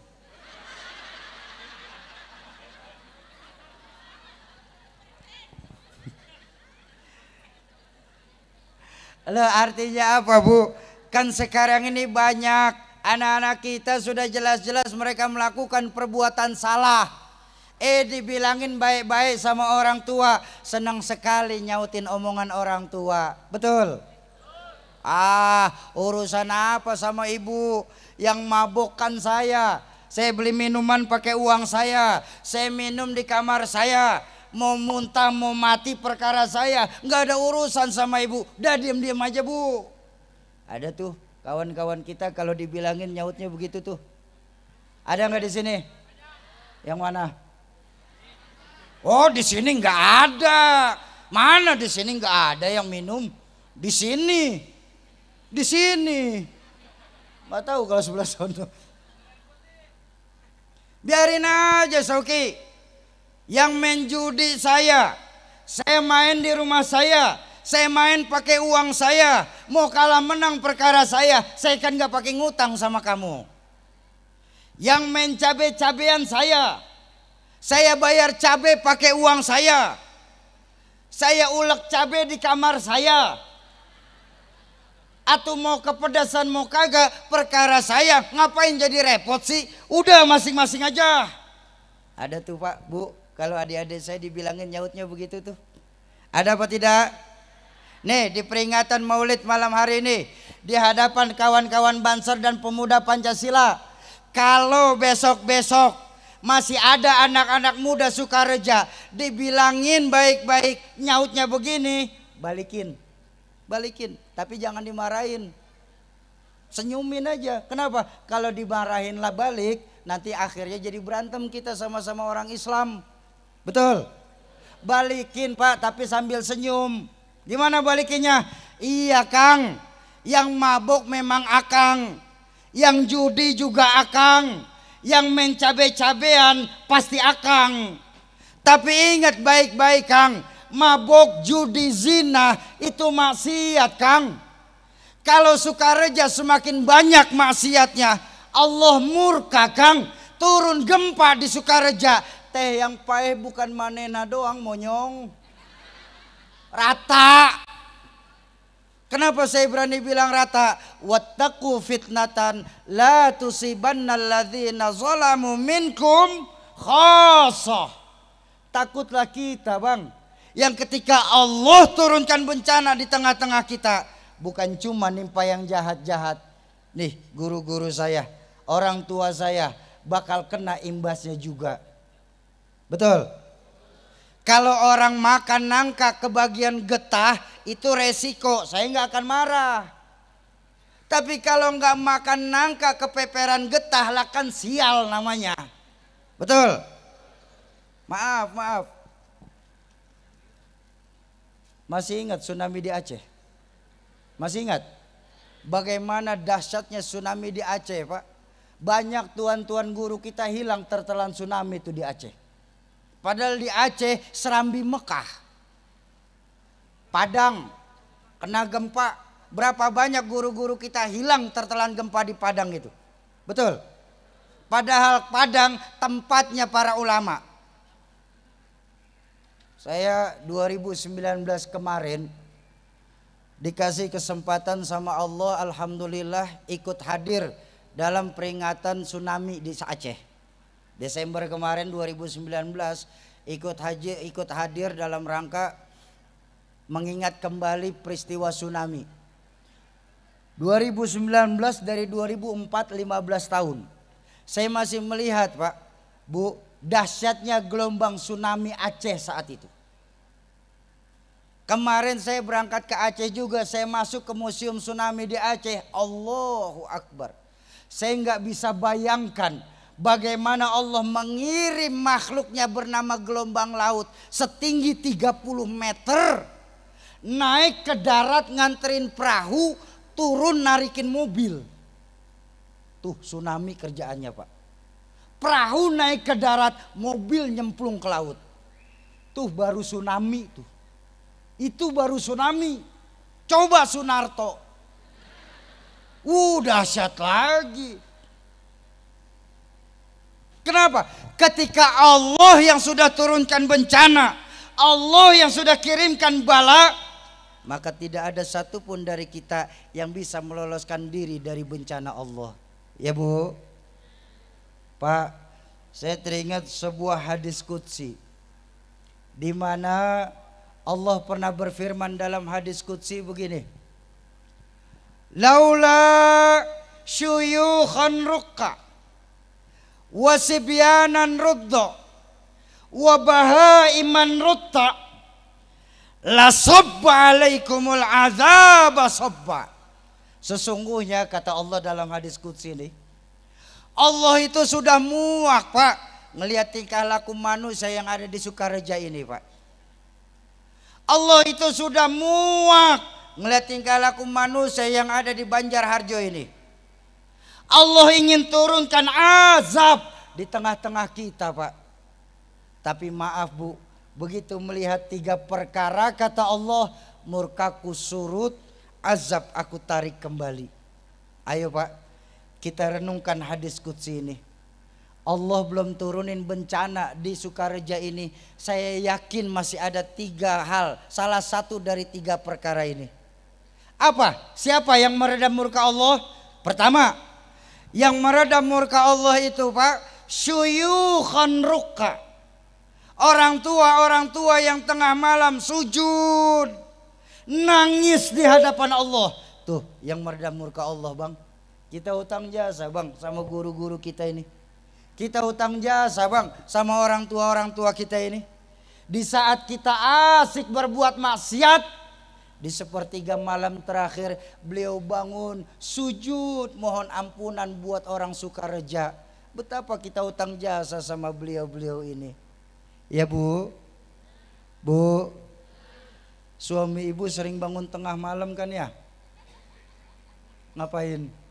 lo artinya apa bu? Kan sekarang ini banyak anak-anak kita sudah jelas-jelas mereka melakukan perbuatan salah. Eh dibilangin baik-baik sama orang tua. Senang sekali nyautin omongan orang tua. Betul? Ah urusan apa sama ibu? yang mabokkan saya. Saya beli minuman pakai uang saya. Saya minum di kamar saya. Mau muntah, mau mati perkara saya. Nggak ada urusan sama ibu. Udah diam-diam aja bu. Ada tuh kawan-kawan kita kalau dibilangin nyautnya begitu tuh. Ada nggak di sini? Yang mana? Oh di sini nggak ada. Mana di sini nggak ada yang minum? Di sini. Di sini. Gak tahu kalau sebelah sana? Biarin aja Soki Yang main judi saya. Saya main di rumah saya. Saya main pakai uang saya. Mau kalah menang perkara saya. Saya kan gak pakai ngutang sama kamu. Yang main cabe-cabean saya. Saya bayar cabe pakai uang saya. Saya ulek cabe di kamar saya atau mau kepedasan mau kagak perkara saya ngapain jadi repot sih udah masing-masing aja ada tuh pak bu kalau adik-adik saya dibilangin nyautnya begitu tuh ada apa tidak nih di peringatan maulid malam hari ini di hadapan kawan-kawan banser dan pemuda Pancasila kalau besok-besok masih ada anak-anak muda Sukareja dibilangin baik-baik nyautnya begini balikin balikin tapi jangan dimarahin senyumin aja kenapa kalau dimarahin lah balik nanti akhirnya jadi berantem kita sama-sama orang Islam betul balikin pak tapi sambil senyum gimana balikinnya iya kang yang mabuk memang akang yang judi juga akang yang mencabe-cabean pasti akang tapi ingat baik-baik kang mabok, judi, zina itu maksiat Kang. Kalau sukareja semakin banyak maksiatnya, Allah murka Kang. Turun gempa di Sukareja. Teh yang paeh bukan manena doang monyong. Rata. Kenapa saya berani bilang rata? Wattaku fitnatan la tusibanna alladzina zalamu minkum khasah. Takutlah kita, Bang yang ketika Allah turunkan bencana di tengah-tengah kita bukan cuma nimpa yang jahat-jahat. Nih, guru-guru saya, orang tua saya bakal kena imbasnya juga. Betul. Kalau orang makan nangka kebagian getah itu resiko, saya nggak akan marah. Tapi kalau nggak makan nangka kepeperan getah lah kan sial namanya. Betul? Maaf, maaf. Masih ingat tsunami di Aceh? Masih ingat? Bagaimana dahsyatnya tsunami di Aceh, Pak? Banyak tuan-tuan guru kita hilang tertelan tsunami itu di Aceh. Padahal di Aceh Serambi Mekah. Padang kena gempa. Berapa banyak guru-guru kita hilang tertelan gempa di Padang itu? Betul. Padahal Padang tempatnya para ulama. Saya 2019 kemarin dikasih kesempatan sama Allah alhamdulillah ikut hadir dalam peringatan tsunami di Aceh. Desember kemarin 2019 ikut haji ikut hadir dalam rangka mengingat kembali peristiwa tsunami. 2019 dari 2004 15 tahun. Saya masih melihat, Pak, Bu, dahsyatnya gelombang tsunami Aceh saat itu. Kemarin saya berangkat ke Aceh juga, saya masuk ke museum tsunami di Aceh. Allahu Akbar. Saya nggak bisa bayangkan bagaimana Allah mengirim makhluknya bernama gelombang laut setinggi 30 meter. Naik ke darat nganterin perahu, turun narikin mobil. Tuh tsunami kerjaannya pak. Perahu naik ke darat, mobil nyemplung ke laut. Tuh baru tsunami tuh. Itu baru tsunami. Coba Sunarto. udah dahsyat lagi. Kenapa? Ketika Allah yang sudah turunkan bencana, Allah yang sudah kirimkan bala, maka tidak ada satupun dari kita yang bisa meloloskan diri dari bencana Allah. Ya Bu? Pak, saya teringat sebuah hadis kutsi di mana Allah pernah berfirman dalam hadis kutsi begini. Laula syuyukhan rukka wa sibyanan rudda wa bahaiman rutta la sabba alaikumul azaba sabba. Sesungguhnya kata Allah dalam hadis kutsi ini, Allah itu sudah muak pak melihat tingkah laku manusia yang ada di Sukareja ini pak. Allah itu sudah muak melihat tingkah laku manusia yang ada di Banjar Harjo ini. Allah ingin turunkan azab di tengah-tengah kita pak. Tapi maaf bu, begitu melihat tiga perkara kata Allah murkaku surut azab aku tarik kembali. Ayo pak, kita renungkan hadis kutsi ini. Allah belum turunin bencana di Sukareja ini. Saya yakin masih ada tiga hal. Salah satu dari tiga perkara ini. Apa? Siapa yang meredam murka Allah? Pertama, yang meredam murka Allah itu Pak, syuyukhan ruka. Orang tua-orang tua yang tengah malam sujud. Nangis di hadapan Allah. Tuh yang meredam murka Allah bang. Kita hutang jasa bang sama guru-guru kita ini. Kita hutang jasa bang sama orang tua-orang tua kita ini. Di saat kita asik berbuat maksiat. Di sepertiga malam terakhir beliau bangun sujud mohon ampunan buat orang suka reja. Betapa kita hutang jasa sama beliau-beliau ini. Ya bu, bu, suami ibu sering bangun tengah malam kan ya? Ngapain?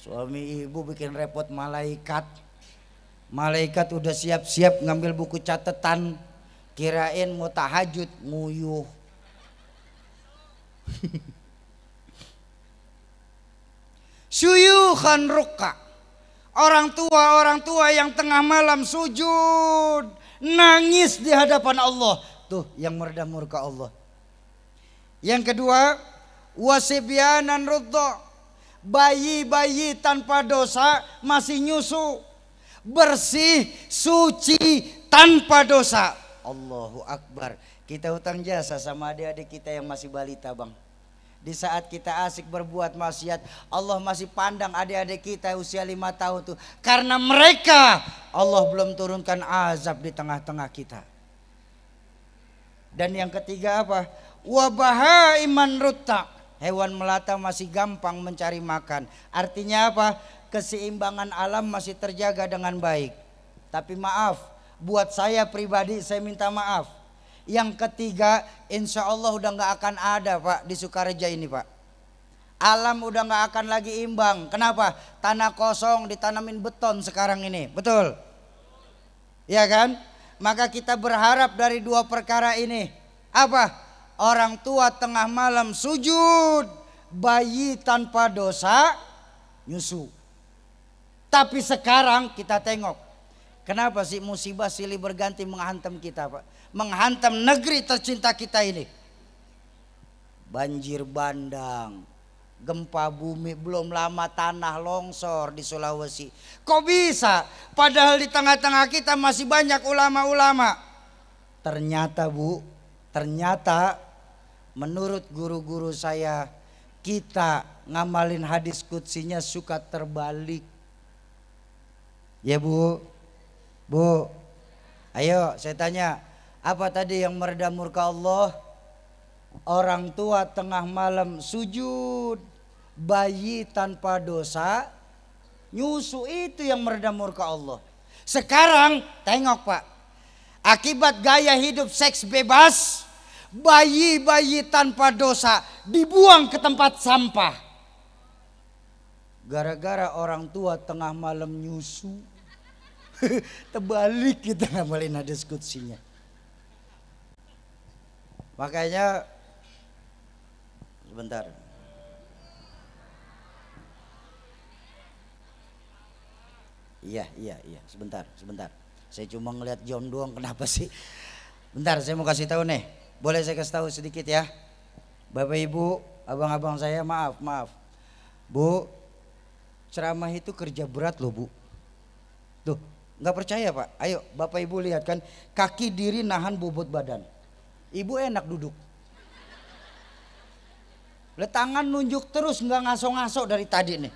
Suami ibu bikin repot malaikat. Malaikat udah siap-siap ngambil buku catatan. Kirain mau tahajud, nguyuh. [LAUGHS] Suyuhan ruka. Orang tua, orang tua yang tengah malam sujud. Nangis di hadapan Allah. Tuh yang meredam murka Allah. Yang kedua, wasibyanan ruddo Bayi-bayi tanpa dosa masih nyusu. Bersih, suci, tanpa dosa. Allahu Akbar. Kita hutang jasa sama adik-adik kita yang masih balita bang. Di saat kita asik berbuat maksiat, Allah masih pandang adik-adik kita usia lima tahun tuh. Karena mereka Allah belum turunkan azab di tengah-tengah kita. Dan yang ketiga apa? Wabaha iman rutak Hewan melata masih gampang mencari makan. Artinya apa? Keseimbangan alam masih terjaga dengan baik. Tapi maaf, buat saya pribadi saya minta maaf. Yang ketiga, insya Allah udah nggak akan ada Pak di Sukareja ini Pak. Alam udah nggak akan lagi imbang. Kenapa? Tanah kosong ditanamin beton sekarang ini. Betul? Ya kan? Maka kita berharap dari dua perkara ini. Apa? orang tua tengah malam sujud, bayi tanpa dosa nyusu. Tapi sekarang kita tengok, kenapa sih musibah silih berganti menghantam kita, Pak? Menghantam negeri tercinta kita ini. Banjir bandang, gempa bumi belum lama tanah longsor di Sulawesi. Kok bisa? Padahal di tengah-tengah kita masih banyak ulama-ulama. Ternyata Bu, ternyata menurut guru-guru saya kita ngamalin hadis kutsinya suka terbalik. Ya Bu. Bu. Ayo saya tanya, apa tadi yang mereda murka Allah? Orang tua tengah malam sujud, bayi tanpa dosa, nyusu itu yang mereda murka Allah. Sekarang tengok Pak, akibat gaya hidup seks bebas, bayi-bayi tanpa dosa dibuang ke tempat sampah. Gara-gara orang tua tengah malam nyusu. [LAUGHS] Terbalik kita ngamalin ada diskusinya. Makanya sebentar. Iya, iya, iya, sebentar, sebentar. Saya cuma ngeliat jam doang kenapa sih? Bentar, saya mau kasih tahu nih. Boleh saya kasih tahu sedikit ya. Bapak Ibu, abang-abang saya maaf, maaf. Bu, ceramah itu kerja berat loh Bu. Tuh, nggak percaya Pak. Ayo Bapak Ibu lihat kan, kaki diri nahan bobot badan. Ibu enak duduk. Letangan nunjuk terus nggak ngaso-ngaso dari tadi nih.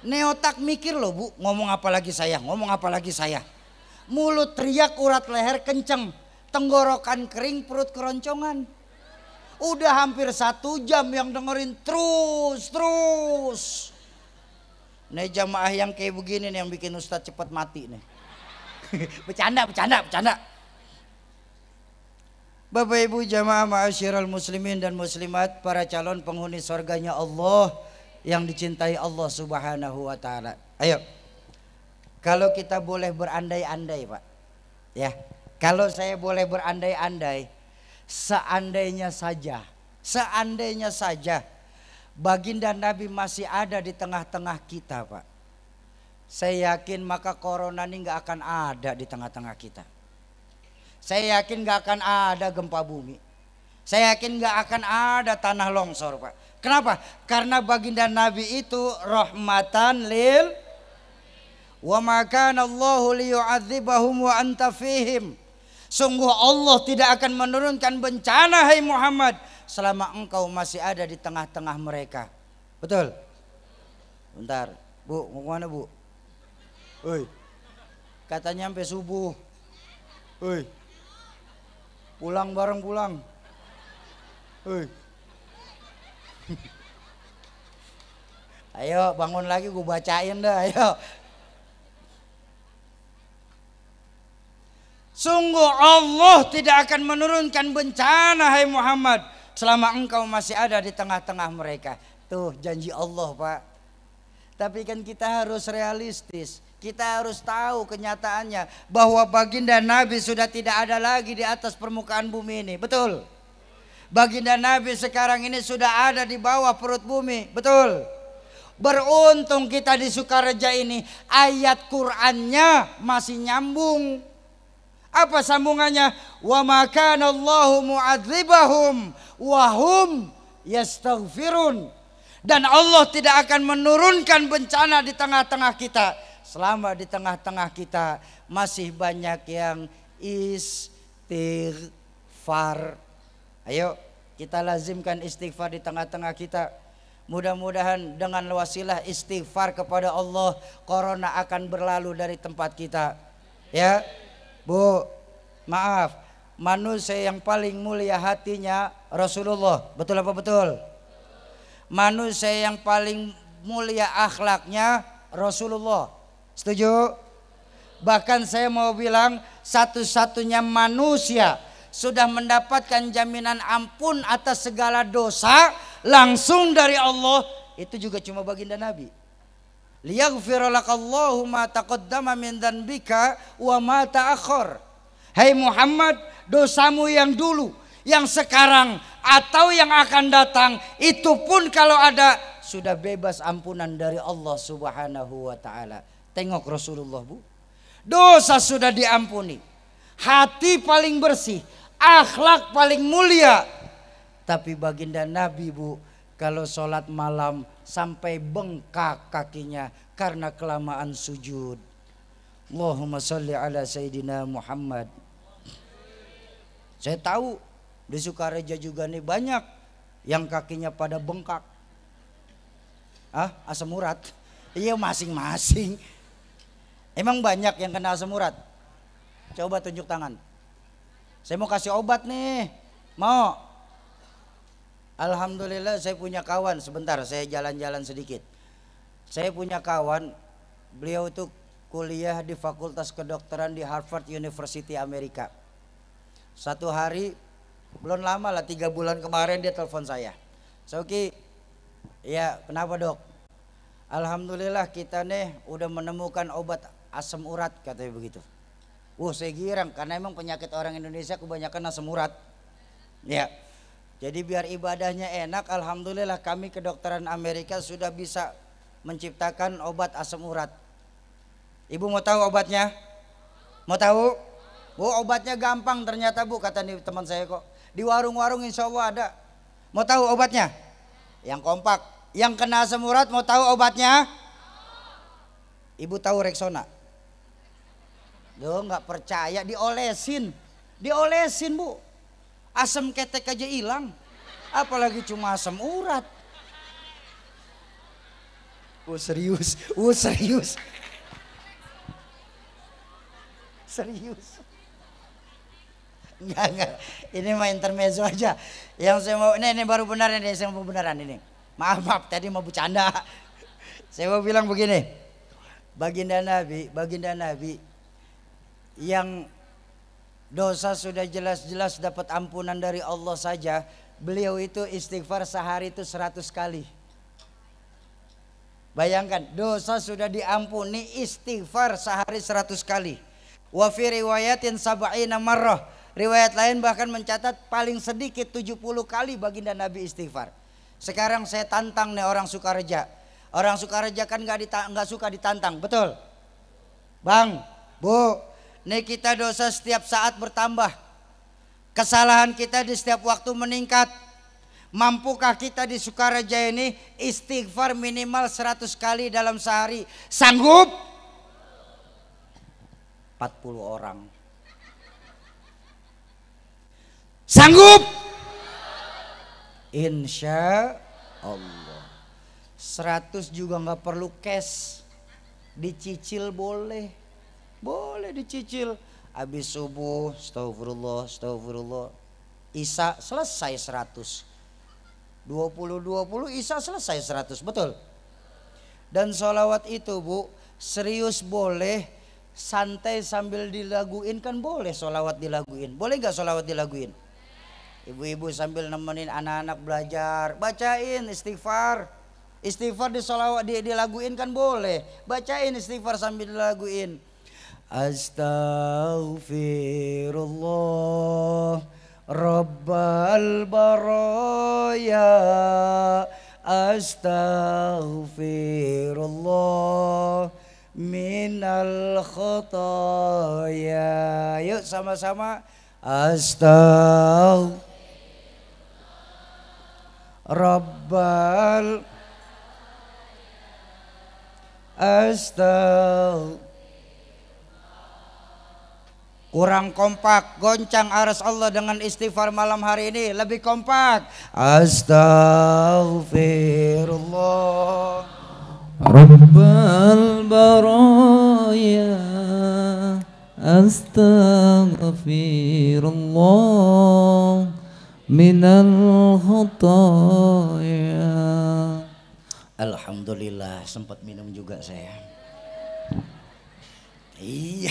Neotak mikir loh bu, ngomong apa lagi saya, ngomong apa lagi saya. Mulut teriak urat leher kenceng tenggorokan kering, perut keroncongan. Udah hampir satu jam yang dengerin terus, terus. Nih jamaah yang kayak begini nih yang bikin Ustadz cepat mati nih. [LAUGHS] bercanda, bercanda, bercanda. Bapak Ibu jamaah ma'asyiral muslimin dan muslimat para calon penghuni surganya Allah yang dicintai Allah Subhanahu wa taala. Ayo. Kalau kita boleh berandai-andai, Pak. Ya. Kalau saya boleh berandai-andai, seandainya saja, seandainya saja baginda Nabi masih ada di tengah-tengah kita, Pak. Saya yakin maka corona ini nggak akan ada di tengah-tengah kita. Saya yakin nggak akan ada gempa bumi. Saya yakin nggak akan ada tanah longsor, Pak. Kenapa? Karena baginda Nabi itu rahmatan lil wa ma liyu'adzibahum wa anta Sungguh Allah tidak akan menurunkan bencana hai Muhammad selama engkau masih ada di tengah-tengah mereka. Betul? Bentar, Bu, mau kemana Bu? Oi, katanya sampai subuh. Oi, pulang bareng pulang. Oi. [LAUGHS] Ayo bangun lagi gue bacain dah, ayo. Sungguh Allah tidak akan menurunkan bencana hai Muhammad selama engkau masih ada di tengah-tengah mereka. Tuh janji Allah, Pak. Tapi kan kita harus realistis. Kita harus tahu kenyataannya bahwa baginda Nabi sudah tidak ada lagi di atas permukaan bumi ini. Betul. Baginda Nabi sekarang ini sudah ada di bawah perut bumi. Betul. Beruntung kita di Sukareja ini ayat Qur'annya masih nyambung apa sambungannya? Wa makana Allahu mu'adzibahum wa hum yastaghfirun. Dan Allah tidak akan menurunkan bencana di tengah-tengah kita selama di tengah-tengah kita masih banyak yang istighfar. Ayo kita lazimkan istighfar di tengah-tengah kita. Mudah-mudahan dengan wasilah istighfar kepada Allah corona akan berlalu dari tempat kita. Ya. Bu, maaf, manusia yang paling mulia hatinya Rasulullah. Betul apa betul? Manusia yang paling mulia akhlaknya Rasulullah. Setuju? Bahkan saya mau bilang satu-satunya manusia sudah mendapatkan jaminan ampun atas segala dosa langsung dari Allah itu juga cuma baginda Nabi liyaghfir lakallahu ma taqaddama min dhanbika wa ma ta'akhkhar. Hai hey Muhammad, dosamu yang dulu, yang sekarang atau yang akan datang itu pun kalau ada sudah bebas ampunan dari Allah Subhanahu wa taala. Tengok Rasulullah, Bu. Dosa sudah diampuni. Hati paling bersih, akhlak paling mulia. Tapi baginda Nabi, Bu, kalau sholat malam sampai bengkak kakinya karena kelamaan sujud. Allahumma salli ala Sayyidina Muhammad. Saya tahu di Sukareja juga nih banyak yang kakinya pada bengkak. Ah, asam urat. Iya masing-masing. Emang banyak yang kena asam urat? Coba tunjuk tangan. Saya mau kasih obat nih. Mau? Alhamdulillah saya punya kawan sebentar saya jalan-jalan sedikit. Saya punya kawan beliau itu kuliah di Fakultas Kedokteran di Harvard University Amerika. Satu hari belum lama lah tiga bulan kemarin dia telepon saya. Soki, ya kenapa dok? Alhamdulillah kita nih udah menemukan obat asam urat katanya begitu. Wah uh, saya girang karena emang penyakit orang Indonesia kebanyakan asam urat. Ya, jadi biar ibadahnya enak, alhamdulillah kami kedokteran Amerika sudah bisa menciptakan obat asam urat. Ibu mau tahu obatnya? Mau tahu? Bu, obatnya gampang ternyata Bu, kata nih teman saya kok. Di warung-warung insya Allah ada. Mau tahu obatnya? Yang kompak. Yang kena asam urat mau tahu obatnya? Ibu tahu Rexona? Duh, nggak percaya diolesin. Diolesin, Bu Asam ketek aja hilang. Apalagi cuma asam urat. Oh serius, oh serius. Serius. Enggak, enggak. Ini main intermezzo aja. Yang saya mau, ini, ini baru benar ini, saya mau beneran ini. Maaf, maaf, tadi mau bercanda. Saya mau bilang begini. Baginda Nabi, baginda Nabi yang dosa sudah jelas-jelas dapat ampunan dari Allah saja, beliau itu istighfar sehari itu 100 kali. Bayangkan, dosa sudah diampuni istighfar sehari 100 kali. Wa fi riwayatin sab'ina marrah. Riwayat lain bahkan mencatat paling sedikit 70 kali baginda Nabi istighfar. Sekarang saya tantang nih orang Sukareja. Orang Sukareja kan nggak nggak suka ditantang, betul? Bang, Bu, Nih kita dosa setiap saat bertambah. Kesalahan kita di setiap waktu meningkat. Mampukah kita di Sukaraja ini istighfar minimal 100 kali dalam sehari? Sanggup? 40 orang. Sanggup? Insya Allah. 100 juga nggak perlu cash. Dicicil boleh boleh dicicil. Habis subuh, astagfirullah, astagfirullah. Isa selesai 100. 20-20 Isa selesai 100, betul? Dan sholawat itu bu, serius boleh, santai sambil dilaguin kan boleh sholawat dilaguin. Boleh nggak sholawat dilaguin? Ibu-ibu sambil nemenin anak-anak belajar, bacain istighfar. Istighfar di sholawat di, dilaguin kan boleh. Bacain istighfar sambil dilaguin. Astaghfirullah Rabbal baraya Astaghfirullah Minal khotaya Yuk sama-sama Astagh, Rabbal Astagh. Kurang kompak, goncang aras Allah dengan istighfar malam hari ini lebih kompak. Astaghfirullah. Rabbal baraya astaghfirullah minal khataya. Alhamdulillah sempat minum juga saya. Iya.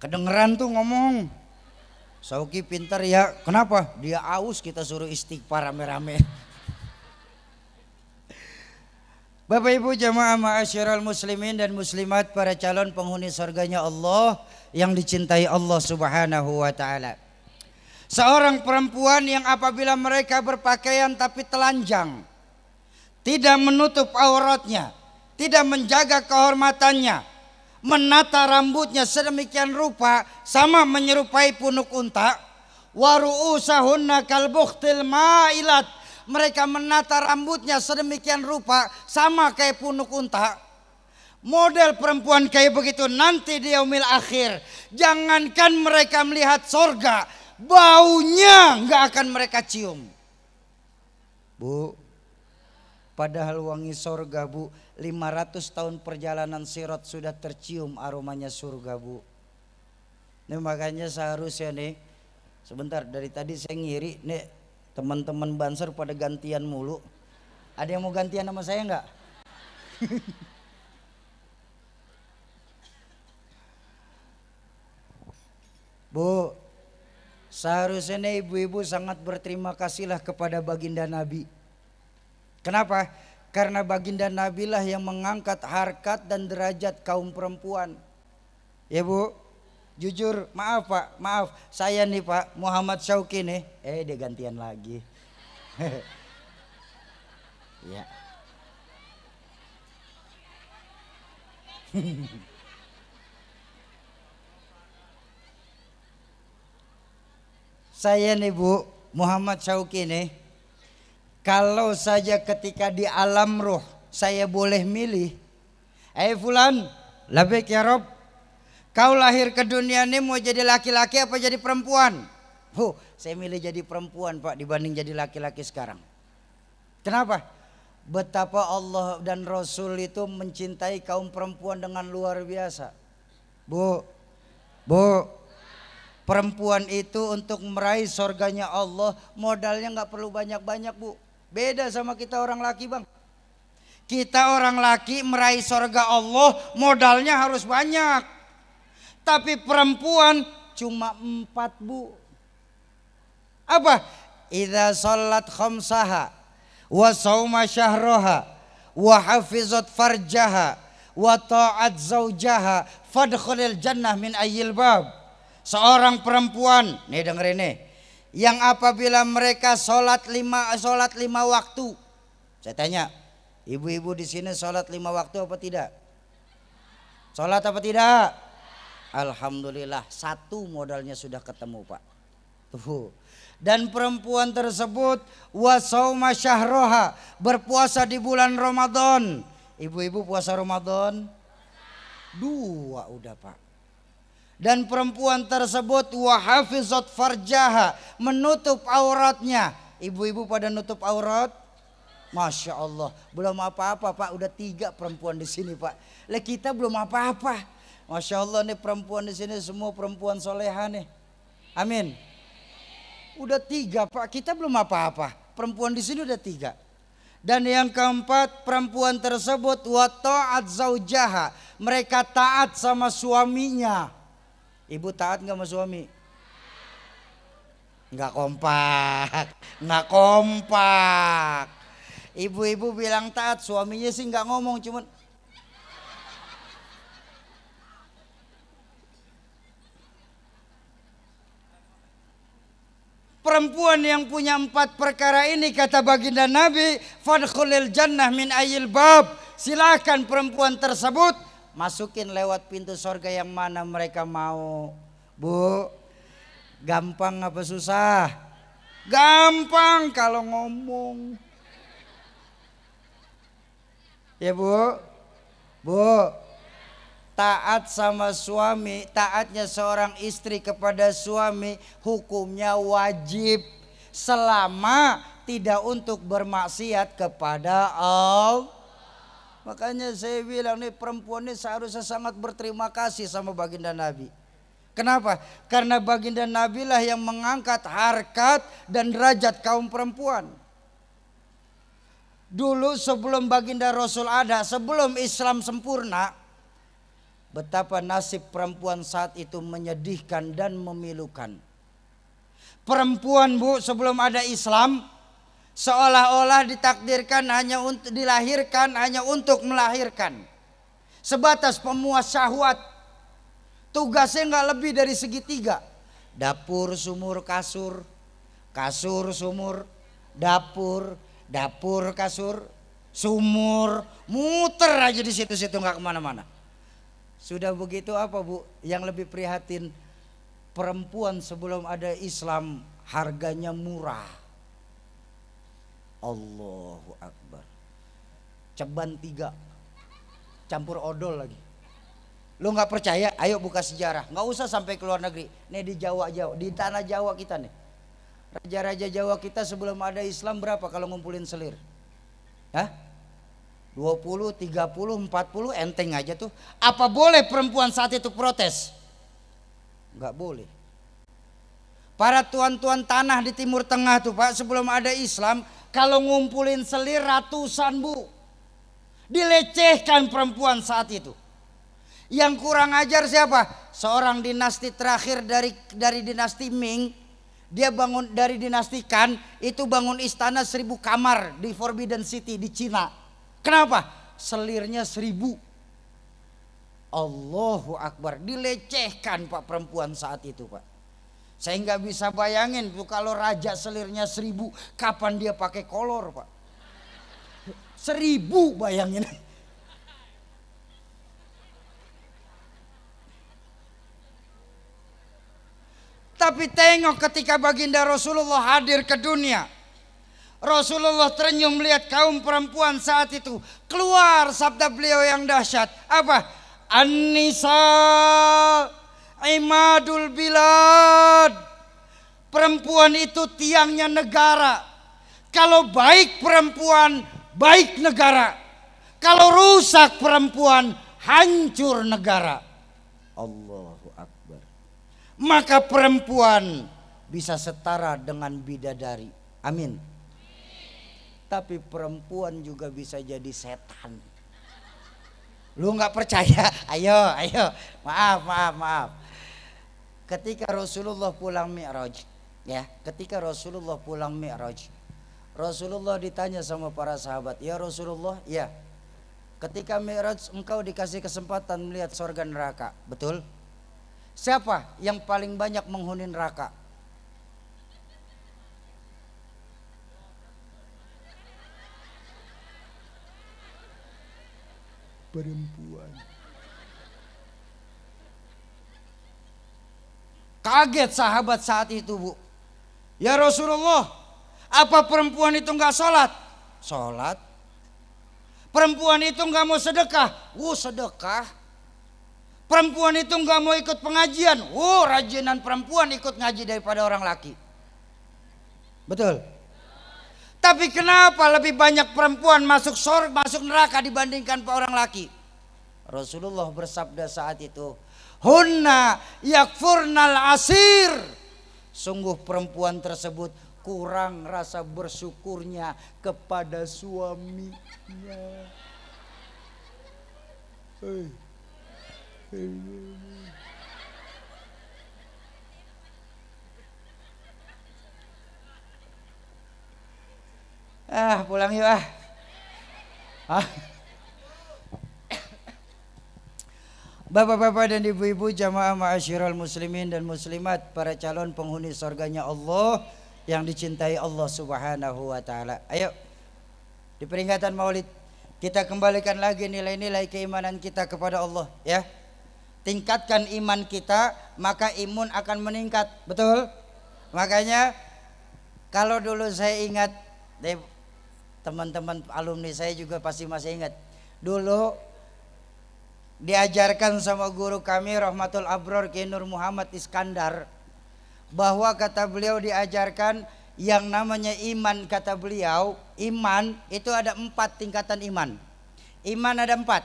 Kedengeran tuh ngomong. Sauki pintar ya, kenapa? Dia aus kita suruh istighfar rame-rame. [LAUGHS] Bapak Ibu jamaah ma'asyiral muslimin dan muslimat para calon penghuni surganya Allah yang dicintai Allah Subhanahu wa taala. Seorang perempuan yang apabila mereka berpakaian tapi telanjang, tidak menutup auratnya, tidak menjaga kehormatannya, menata rambutnya sedemikian rupa sama menyerupai punuk unta waruusahunna kalbukhtil ma'ilat mereka menata rambutnya sedemikian rupa sama kayak punuk unta model perempuan kayak begitu nanti di umil akhir jangankan mereka melihat sorga baunya nggak akan mereka cium bu padahal wangi sorga bu 500 tahun perjalanan sirot sudah tercium aromanya surga bu Nih makanya seharusnya nih Sebentar dari tadi saya ngiri nih teman-teman banser pada gantian mulu Ada yang mau gantian sama saya nggak? [LAUGHS] bu Seharusnya ibu-ibu sangat berterima kasihlah kepada baginda Nabi Kenapa? Karena baginda Nabi lah yang mengangkat harkat dan derajat kaum perempuan. Ya bu, jujur maaf pak, maaf. Saya nih pak, Muhammad Syauki nih. Eh dia gantian lagi. [LAUGHS] ya. [LAUGHS] saya nih bu, Muhammad Syauki nih kalau saja ketika di alam ruh saya boleh milih. Eh fulan, labik ya Rob. Kau lahir ke dunia ini mau jadi laki-laki apa jadi perempuan? Huh, saya milih jadi perempuan pak dibanding jadi laki-laki sekarang. Kenapa? Betapa Allah dan Rasul itu mencintai kaum perempuan dengan luar biasa. Bu, bu, perempuan itu untuk meraih sorganya Allah modalnya nggak perlu banyak-banyak bu Beda sama kita orang laki bang. Kita orang laki meraih sorga Allah modalnya harus banyak. Tapi perempuan cuma empat bu. Apa? Iza sholat khomsaha wa sauma syahroha wa hafizat farjaha wa ta'at fadkhulil jannah min ayyil bab. Seorang perempuan, nih dengerin nih yang apabila mereka sholat lima sholat lima waktu saya tanya ibu-ibu di sini sholat lima waktu apa tidak sholat apa tidak alhamdulillah satu modalnya sudah ketemu pak tuh dan perempuan tersebut wasoma syahroha berpuasa di bulan Ramadan ibu-ibu puasa Ramadan dua udah pak dan perempuan tersebut wahafizat farjaha menutup auratnya ibu-ibu pada nutup aurat Masya Allah belum apa-apa pak udah tiga perempuan di sini pak lah kita belum apa-apa Masya Allah nih perempuan di sini semua perempuan soleha nih Amin udah tiga pak kita belum apa-apa perempuan di sini udah tiga dan yang keempat perempuan tersebut wa ta'at zaujaha mereka taat sama suaminya Ibu taat nggak sama suami? Nggak kompak, nggak kompak. Ibu-ibu bilang taat, suaminya sih nggak ngomong, cuman perempuan yang punya empat perkara ini kata baginda Nabi fadkhulil jannah min ayil bab silakan perempuan tersebut masukin lewat pintu sorga yang mana mereka mau. Bu, gampang apa susah? Gampang kalau ngomong. Ya bu, bu, taat sama suami, taatnya seorang istri kepada suami hukumnya wajib selama tidak untuk bermaksiat kepada Allah. Makanya saya bilang nih perempuan ini seharusnya sangat berterima kasih sama baginda Nabi. Kenapa? Karena baginda Nabi lah yang mengangkat harkat dan derajat kaum perempuan. Dulu sebelum baginda Rasul ada, sebelum Islam sempurna, betapa nasib perempuan saat itu menyedihkan dan memilukan. Perempuan bu sebelum ada Islam, seolah-olah ditakdirkan hanya untuk dilahirkan hanya untuk melahirkan. Sebatas pemuas syahwat. Tugasnya nggak lebih dari segitiga. Dapur, sumur, kasur, kasur, sumur, dapur, dapur, kasur, sumur, muter aja di situ-situ nggak kemana-mana. Sudah begitu apa bu? Yang lebih prihatin perempuan sebelum ada Islam harganya murah Allahu Akbar. Ceban tiga, campur odol lagi. Lo nggak percaya? Ayo buka sejarah. Nggak usah sampai ke luar negeri. Nih di Jawa Jawa, di tanah Jawa kita nih. Raja-raja Jawa kita sebelum ada Islam berapa kalau ngumpulin selir? Hah? 20, 30, 40 enteng aja tuh. Apa boleh perempuan saat itu protes? Gak boleh. Para tuan-tuan tanah di Timur Tengah tuh Pak sebelum ada Islam kalau ngumpulin selir ratusan bu. Dilecehkan perempuan saat itu. Yang kurang ajar siapa? Seorang dinasti terakhir dari dari dinasti Ming. Dia bangun dari dinasti Kan itu bangun istana seribu kamar di Forbidden City di Cina. Kenapa? Selirnya seribu. Allahu Akbar. Dilecehkan pak perempuan saat itu pak. Saya nggak bisa bayangin tuh kalau raja selirnya seribu, kapan dia pakai kolor, Pak? Seribu bayangin. Tapi tengok ketika baginda Rasulullah hadir ke dunia. Rasulullah terenyum melihat kaum perempuan saat itu. Keluar sabda beliau yang dahsyat. Apa? an imadul bilad. Perempuan itu tiangnya negara. Kalau baik perempuan, baik negara. Kalau rusak perempuan, hancur negara. Allahu Akbar. Maka perempuan bisa setara dengan bidadari. Amin. Tapi perempuan juga bisa jadi setan. Lu nggak percaya? Ayo, ayo. Maaf, maaf, maaf ketika Rasulullah pulang Mi'raj ya ketika Rasulullah pulang Mi'raj Rasulullah ditanya sama para sahabat ya Rasulullah ya ketika Mi'raj engkau dikasih kesempatan melihat surga neraka betul siapa yang paling banyak menghuni neraka perempuan Kaget sahabat saat itu bu. Ya Rasulullah, apa perempuan itu nggak sholat? Sholat. Perempuan itu nggak mau sedekah? Wuh sedekah. Perempuan itu nggak mau ikut pengajian? Wuh rajinan perempuan ikut ngaji daripada orang laki. Betul. Tapi kenapa lebih banyak perempuan masuk surga, masuk neraka dibandingkan orang laki? Rasulullah bersabda saat itu, hunna yakfurnal asir sungguh perempuan tersebut kurang rasa bersyukurnya kepada suaminya ah pulang yuk ah, ah. Bapak-bapak dan ibu-ibu jamaah ma'asyiral muslimin dan muslimat Para calon penghuni surganya Allah Yang dicintai Allah subhanahu wa ta'ala Ayo Di peringatan maulid Kita kembalikan lagi nilai-nilai keimanan kita kepada Allah Ya Tingkatkan iman kita Maka imun akan meningkat Betul? Makanya Kalau dulu saya ingat Teman-teman alumni saya juga pasti masih ingat Dulu diajarkan sama guru kami Rahmatul Abror Ki Nur Muhammad Iskandar bahwa kata beliau diajarkan yang namanya iman kata beliau iman itu ada empat tingkatan iman iman ada empat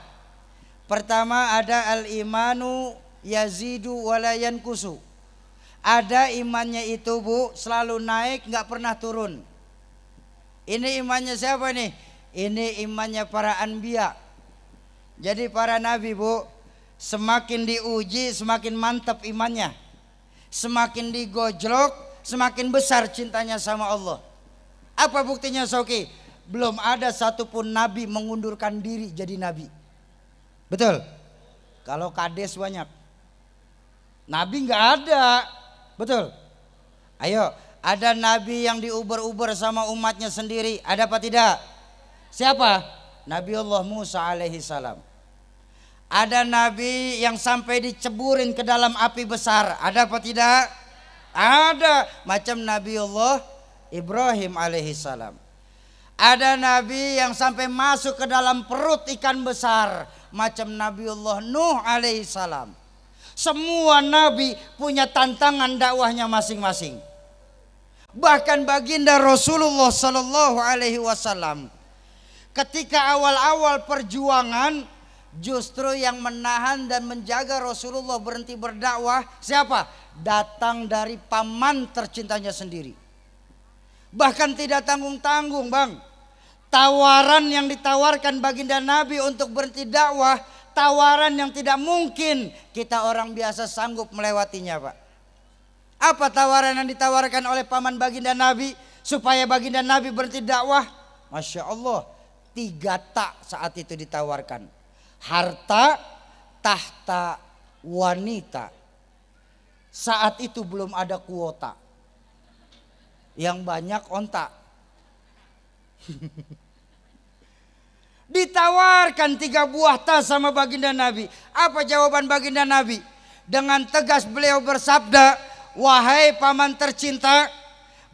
pertama ada al imanu yazidu walayan kusu ada imannya itu bu selalu naik nggak pernah turun ini imannya siapa nih ini imannya para anbiya jadi para nabi bu, semakin diuji semakin mantap imannya. Semakin digojlok semakin besar cintanya sama Allah. Apa buktinya Soki? Belum ada satupun nabi mengundurkan diri jadi nabi. Betul? Kalau kades banyak. Nabi nggak ada. Betul? Ayo, ada nabi yang diuber-uber sama umatnya sendiri. Ada apa tidak? Siapa? Nabi Allah Musa alaihi salam. Ada nabi yang sampai diceburin ke dalam api besar. Ada apa tidak? Ada. Macam Nabi Allah Ibrahim alaihi salam. Ada nabi yang sampai masuk ke dalam perut ikan besar. Macam Nabi Allah Nuh alaihi salam. Semua nabi punya tantangan dakwahnya masing-masing. Bahkan baginda Rasulullah sallallahu alaihi wasallam Ketika awal-awal perjuangan justru yang menahan dan menjaga Rasulullah berhenti berdakwah siapa? Datang dari paman tercintanya sendiri. Bahkan tidak tanggung-tanggung, Bang. Tawaran yang ditawarkan baginda Nabi untuk berhenti dakwah, tawaran yang tidak mungkin kita orang biasa sanggup melewatinya, Pak. Apa tawaran yang ditawarkan oleh paman baginda Nabi supaya baginda Nabi berhenti dakwah? Masya Allah tiga tak saat itu ditawarkan. Harta, tahta, wanita. Saat itu belum ada kuota. Yang banyak ontak. [LAUGHS] Ditawarkan tiga buah tas sama baginda Nabi. Apa jawaban baginda Nabi? Dengan tegas beliau bersabda, "Wahai paman tercinta,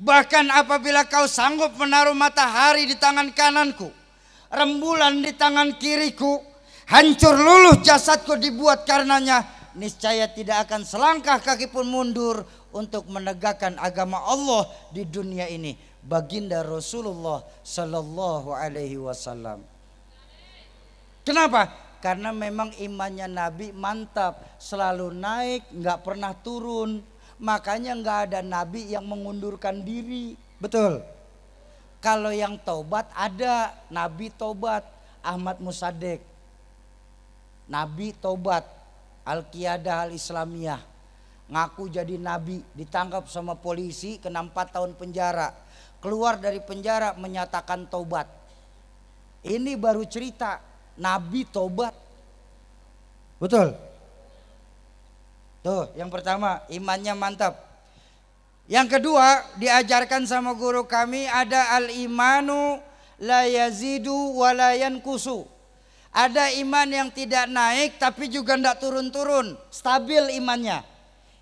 bahkan apabila kau sanggup menaruh matahari di tangan kananku, rembulan di tangan kiriku, hancur luluh jasadku dibuat karenanya, niscaya tidak akan selangkah kaki pun mundur untuk menegakkan agama Allah di dunia ini. Baginda Rasulullah Sallallahu Alaihi Wasallam. Kenapa? Karena memang imannya Nabi mantap, selalu naik, nggak pernah turun. Makanya nggak ada Nabi yang mengundurkan diri. Betul. Kalau yang tobat ada Nabi tobat Ahmad Musadek. Nabi tobat Al-Qiyadah Al-Islamiyah. Ngaku jadi nabi, ditangkap sama polisi kena 4 tahun penjara. Keluar dari penjara menyatakan tobat Ini baru cerita nabi tobat Betul? Tuh, yang pertama imannya mantap. Yang kedua diajarkan sama guru kami ada al-imanu la yazidu wa la Ada iman yang tidak naik tapi juga tidak turun-turun. Stabil imannya.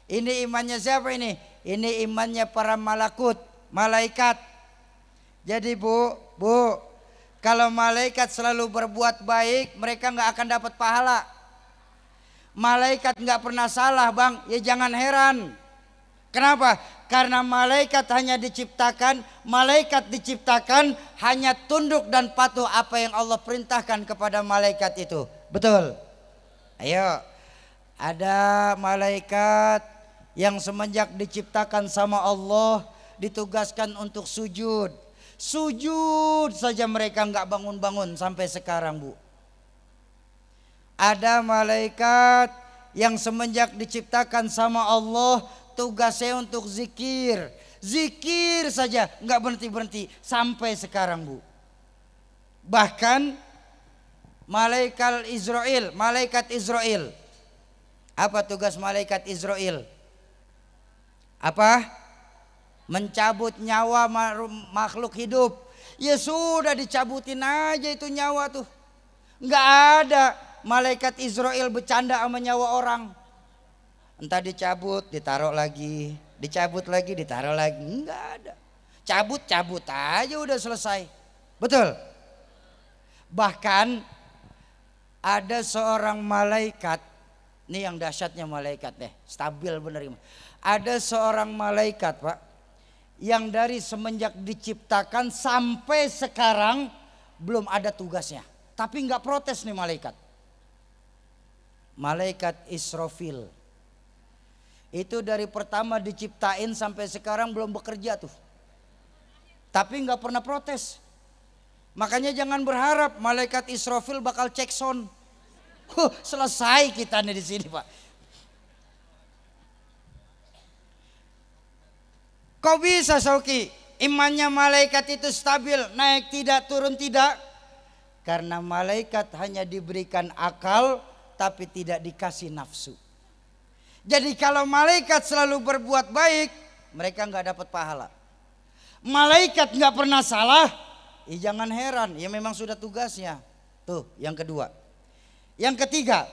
Ini imannya siapa ini? Ini imannya para malakut, malaikat. Jadi bu, bu, kalau malaikat selalu berbuat baik mereka nggak akan dapat pahala. Malaikat nggak pernah salah bang, ya jangan heran. Kenapa? Karena malaikat hanya diciptakan, malaikat diciptakan hanya tunduk dan patuh apa yang Allah perintahkan kepada malaikat itu. Betul. Ayo. Ada malaikat yang semenjak diciptakan sama Allah ditugaskan untuk sujud. Sujud saja mereka nggak bangun-bangun sampai sekarang, Bu. Ada malaikat yang semenjak diciptakan sama Allah Tugas saya untuk zikir. Zikir saja, nggak berhenti-berhenti sampai sekarang bu. Bahkan malaikat Israel, malaikat Israel. Apa tugas malaikat Israel? Apa? Mencabut nyawa makhluk hidup. Ya sudah dicabutin aja itu nyawa tuh. Nggak ada malaikat Israel bercanda sama nyawa orang. Entah dicabut, ditaruh lagi, dicabut lagi, ditaruh lagi, enggak ada. Cabut, cabut aja udah selesai. Betul? Bahkan ada seorang malaikat, ini yang dahsyatnya malaikat deh, stabil bener. Ada seorang malaikat pak, yang dari semenjak diciptakan sampai sekarang belum ada tugasnya. Tapi nggak protes nih malaikat. Malaikat Israfil itu dari pertama diciptain sampai sekarang belum bekerja tuh. Tapi nggak pernah protes. Makanya jangan berharap malaikat Israfil bakal cek sound. Huh, selesai kita nih di sini pak. Kok bisa Sauki, imannya malaikat itu stabil, naik tidak, turun tidak. Karena malaikat hanya diberikan akal tapi tidak dikasih nafsu. Jadi kalau malaikat selalu berbuat baik, mereka nggak dapat pahala. Malaikat nggak pernah salah, ya jangan heran, ya memang sudah tugasnya. Tuh, yang kedua. Yang ketiga,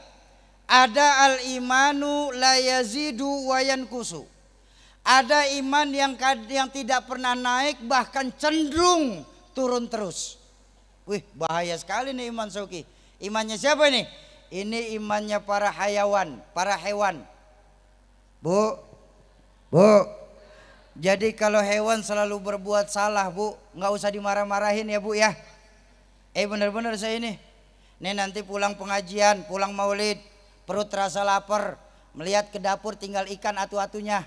ada al-imanu la yazidu kusu. Ada iman yang yang tidak pernah naik bahkan cenderung turun terus. Wih, bahaya sekali nih iman Soki. Imannya siapa ini? Ini imannya para hayawan, para hewan. Bu, bu. Jadi kalau hewan selalu berbuat salah, bu, nggak usah dimarah-marahin ya, bu ya. Eh benar-benar saya ini. Nih nanti pulang pengajian, pulang maulid, perut terasa lapar, melihat ke dapur tinggal ikan atu-atunya.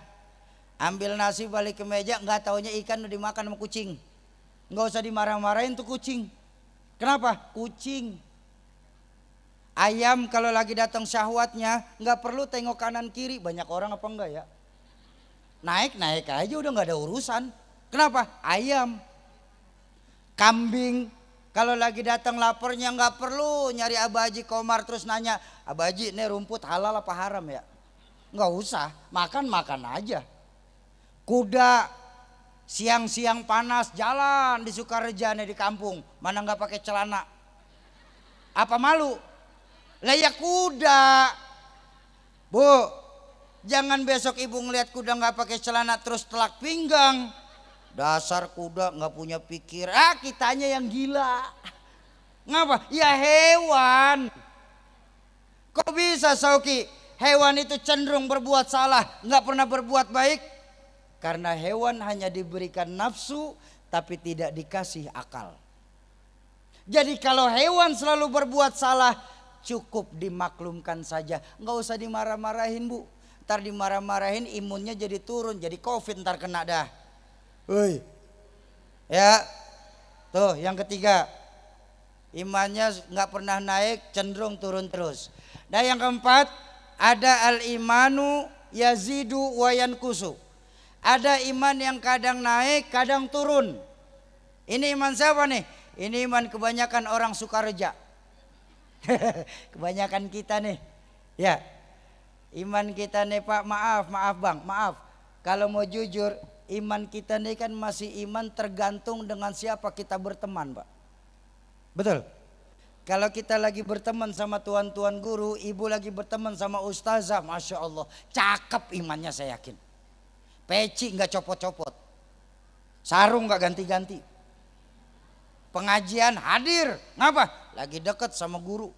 Ambil nasi balik ke meja, nggak taunya ikan udah dimakan sama kucing. Nggak usah dimarah-marahin tuh kucing. Kenapa? Kucing Ayam kalau lagi datang syahwatnya nggak perlu tengok kanan kiri. Banyak orang apa enggak ya? Naik naik aja udah nggak ada urusan. Kenapa? Ayam. Kambing kalau lagi datang laparnya nggak perlu nyari abaji Komar terus nanya abaji ini rumput halal apa haram ya? Nggak usah, makan makan aja. Kuda siang-siang panas jalan di Sukareja nih di kampung mana nggak pakai celana apa malu lah ya kuda. Bu, jangan besok ibu ngeliat kuda nggak pakai celana terus telak pinggang. Dasar kuda nggak punya pikir. Ah, kitanya yang gila. Ngapa? Ya hewan. Kok bisa Sauki? Hewan itu cenderung berbuat salah, nggak pernah berbuat baik. Karena hewan hanya diberikan nafsu tapi tidak dikasih akal. Jadi kalau hewan selalu berbuat salah, cukup dimaklumkan saja. Nggak usah dimarah-marahin bu. Ntar dimarah-marahin imunnya jadi turun, jadi covid ntar kena dah. Woi, ya tuh yang ketiga imannya nggak pernah naik cenderung turun terus. Nah yang keempat ada al imanu yazidu wayan kusu. Ada iman yang kadang naik, kadang turun. Ini iman siapa nih? Ini iman kebanyakan orang suka [LAUGHS] Kebanyakan kita nih. Ya. Iman kita nih Pak, maaf, maaf Bang, maaf. Kalau mau jujur, iman kita nih kan masih iman tergantung dengan siapa kita berteman, Pak. Betul. Kalau kita lagi berteman sama tuan-tuan guru, ibu lagi berteman sama ustazah, masya Allah, cakep imannya saya yakin. Peci nggak copot-copot, sarung nggak ganti-ganti, pengajian hadir. Ngapa? Lagi deket sama guru.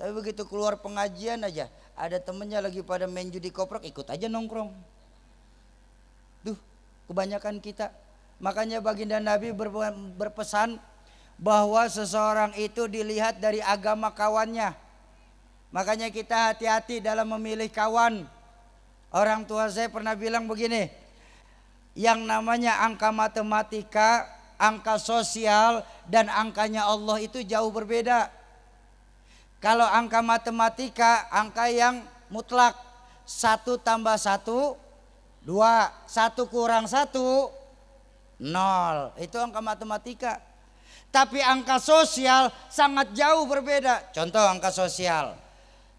Tapi begitu keluar pengajian aja, ada temennya lagi pada main judi koprok, ikut aja nongkrong. Duh, kebanyakan kita. Makanya baginda Nabi berpesan bahwa seseorang itu dilihat dari agama kawannya. Makanya kita hati-hati dalam memilih kawan. Orang tua saya pernah bilang begini, yang namanya angka matematika angka sosial dan angkanya Allah itu jauh berbeda. Kalau angka matematika, angka yang mutlak. Satu tambah satu, dua. Satu kurang satu, nol. Itu angka matematika. Tapi angka sosial sangat jauh berbeda. Contoh angka sosial.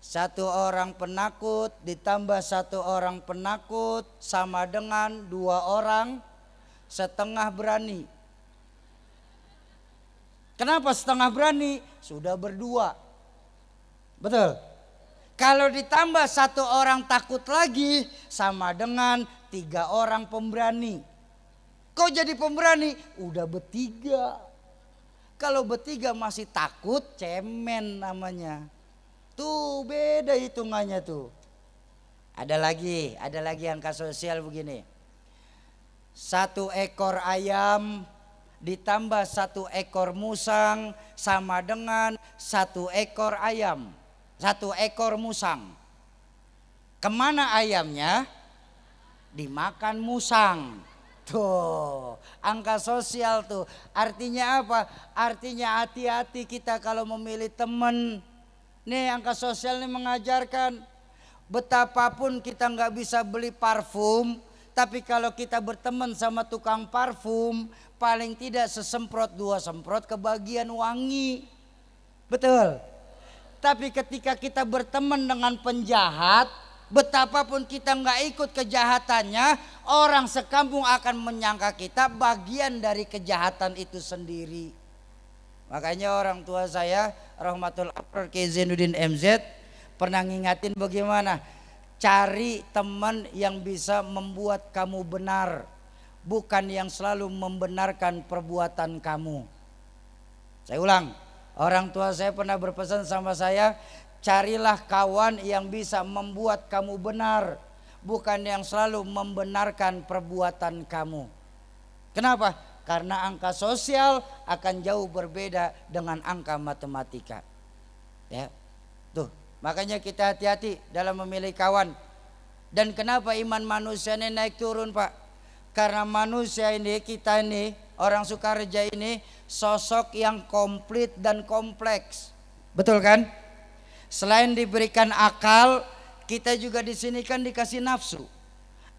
Satu orang penakut ditambah satu orang penakut sama dengan dua orang setengah berani. Kenapa setengah berani? Sudah berdua. Betul. Kalau ditambah satu orang takut lagi sama dengan tiga orang pemberani. Kok jadi pemberani? Udah bertiga. Kalau bertiga masih takut, cemen namanya. Tuh beda hitungannya tuh. Ada lagi, ada lagi angka sosial begini. Satu ekor ayam ditambah satu ekor musang sama dengan satu ekor ayam, satu ekor musang. Kemana ayamnya? Dimakan musang. Tuh, angka sosial tuh. Artinya apa? Artinya hati-hati kita kalau memilih teman. Nih angka sosial ini mengajarkan betapapun kita nggak bisa beli parfum, tapi kalau kita berteman sama tukang parfum, paling tidak sesemprot dua semprot ke bagian wangi. Betul. Tapi ketika kita berteman dengan penjahat, betapapun kita nggak ikut kejahatannya, orang sekampung akan menyangka kita bagian dari kejahatan itu sendiri. Makanya orang tua saya, Rahmatul Abrar Kizinuddin MZ, pernah ngingatin bagaimana Cari teman yang bisa membuat kamu benar, bukan yang selalu membenarkan perbuatan kamu. Saya ulang, orang tua saya pernah berpesan sama saya, carilah kawan yang bisa membuat kamu benar, bukan yang selalu membenarkan perbuatan kamu. Kenapa? Karena angka sosial akan jauh berbeda dengan angka matematika. Ya. Tuh, Makanya kita hati-hati dalam memilih kawan. Dan kenapa iman manusia ini naik turun pak? Karena manusia ini, kita ini, orang Sukareja ini sosok yang komplit dan kompleks. Betul kan? Selain diberikan akal, kita juga di sini kan dikasih nafsu.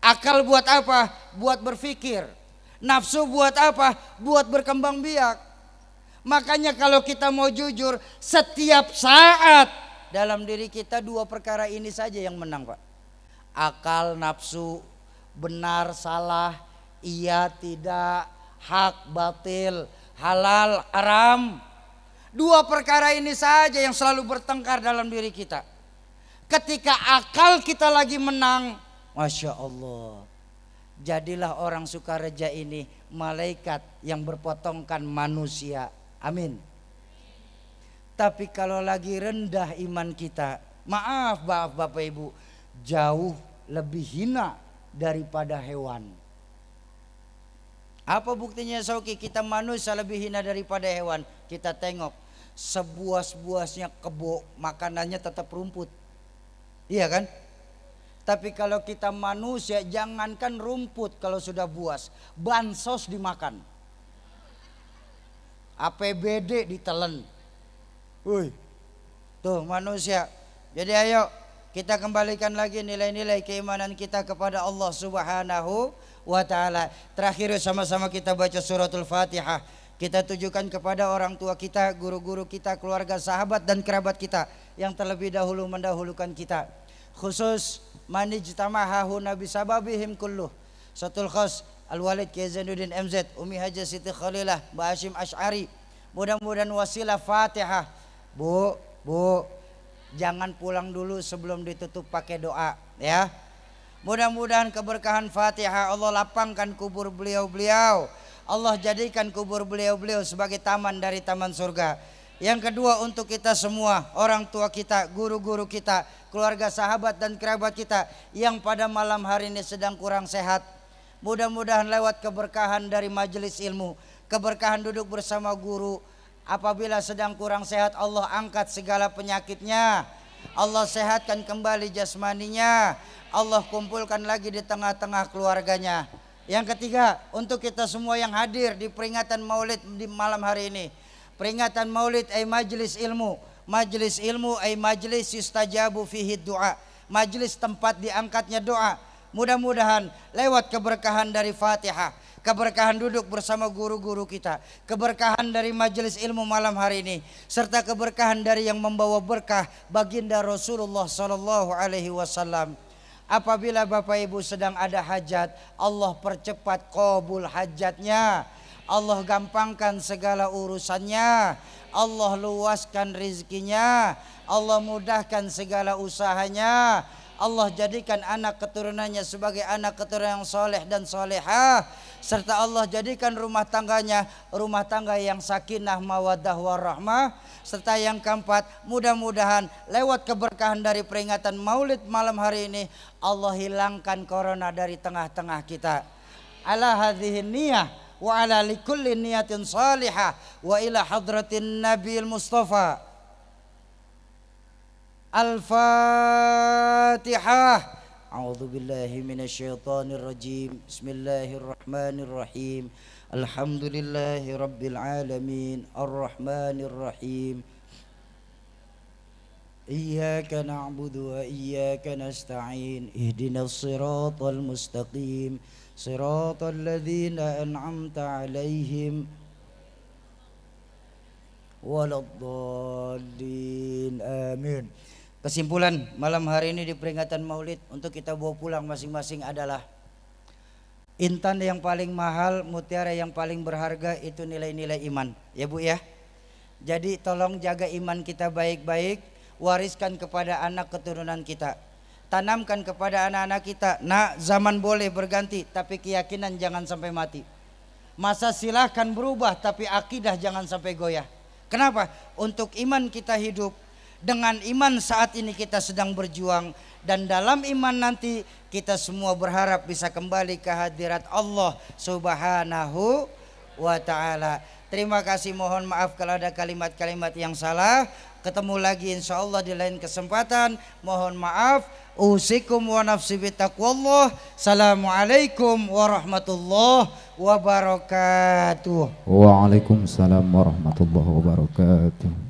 Akal buat apa? Buat berpikir. Nafsu buat apa? Buat berkembang biak. Makanya kalau kita mau jujur, setiap saat dalam diri kita dua perkara ini saja yang menang Pak. Akal, nafsu, benar, salah, iya, tidak, hak, batil, halal, haram. Dua perkara ini saja yang selalu bertengkar dalam diri kita. Ketika akal kita lagi menang, Masya Allah. Jadilah orang Sukareja ini malaikat yang berpotongkan manusia. Amin. Tapi kalau lagi rendah iman kita, maaf maaf Bapak Ibu, jauh lebih hina daripada hewan. Apa buktinya Soki kita manusia lebih hina daripada hewan? Kita tengok sebuas-buasnya kebo makanannya tetap rumput. Iya kan? Tapi kalau kita manusia jangankan rumput kalau sudah buas, bansos dimakan. APBD ditelen Woi. Tuh manusia. Jadi ayo kita kembalikan lagi nilai-nilai keimanan kita kepada Allah Subhanahu wa taala. Terakhir sama-sama kita baca suratul Fatihah. Kita tujukan kepada orang tua kita, guru-guru kita, keluarga sahabat dan kerabat kita yang terlebih dahulu mendahulukan kita. Khusus manijtamahahu nabi sababihim kulluh. Satul khas Al-Walid Kiazanuddin MZ, Umi Haji Siti Khalilah, Mbak Hashim Ash'ari. Mudah-mudahan wasilah Fatihah Bu, Bu, jangan pulang dulu sebelum ditutup pakai doa ya. Mudah-mudahan keberkahan Fatihah Allah lapangkan kubur beliau-beliau. Allah jadikan kubur beliau-beliau sebagai taman dari taman surga. Yang kedua untuk kita semua, orang tua kita, guru-guru kita, keluarga sahabat dan kerabat kita yang pada malam hari ini sedang kurang sehat. Mudah-mudahan lewat keberkahan dari majelis ilmu, keberkahan duduk bersama guru, Apabila sedang kurang sehat Allah angkat segala penyakitnya Allah sehatkan kembali jasmaninya Allah kumpulkan lagi di tengah-tengah keluarganya Yang ketiga untuk kita semua yang hadir di peringatan maulid di malam hari ini Peringatan maulid ay majlis ilmu Majlis ilmu ay majlis yustajabu fihi doa Majlis tempat diangkatnya doa Mudah-mudahan lewat keberkahan dari Fatihah keberkahan duduk bersama guru-guru kita, keberkahan dari majelis ilmu malam hari ini, serta keberkahan dari yang membawa berkah baginda Rasulullah Sallallahu Alaihi Wasallam. Apabila Bapak Ibu sedang ada hajat, Allah percepat kabul hajatnya. Allah gampangkan segala urusannya. Allah luaskan rizkinya. Allah mudahkan segala usahanya. Allah jadikan anak keturunannya sebagai anak keturunan yang soleh dan solehah serta Allah jadikan rumah tangganya rumah tangga yang sakinah mawaddah warahmah serta yang keempat mudah-mudahan lewat keberkahan dari peringatan maulid malam hari ini Allah hilangkan corona dari tengah-tengah kita ala hadhihi niyah wa ala likulli niyatin salihah wa ila hadratin nabiil mustafa الفاتحة أعوذ بالله من الشيطان الرجيم بسم الله الرحمن الرحيم الحمد لله رب العالمين الرحمن الرحيم إياك نعبد وإياك نستعين اهدنا الصراط المستقيم صراط الذين أنعمت عليهم ولا الضالين آمين Kesimpulan malam hari ini di peringatan maulid untuk kita bawa pulang masing-masing adalah Intan yang paling mahal, mutiara yang paling berharga itu nilai-nilai iman Ya Bu ya Jadi tolong jaga iman kita baik-baik Wariskan kepada anak keturunan kita Tanamkan kepada anak-anak kita Nah zaman boleh berganti tapi keyakinan jangan sampai mati Masa silahkan berubah tapi akidah jangan sampai goyah Kenapa? Untuk iman kita hidup dengan iman saat ini kita sedang berjuang dan dalam iman nanti kita semua berharap bisa kembali ke hadirat Allah Subhanahu wa taala. Terima kasih mohon maaf kalau ada kalimat-kalimat yang salah. Ketemu lagi insya Allah di lain kesempatan. Mohon maaf. Usikum wa nafsi bitaqwallah. Assalamualaikum warahmatullahi wabarakatuh. Waalaikumsalam warahmatullahi wabarakatuh.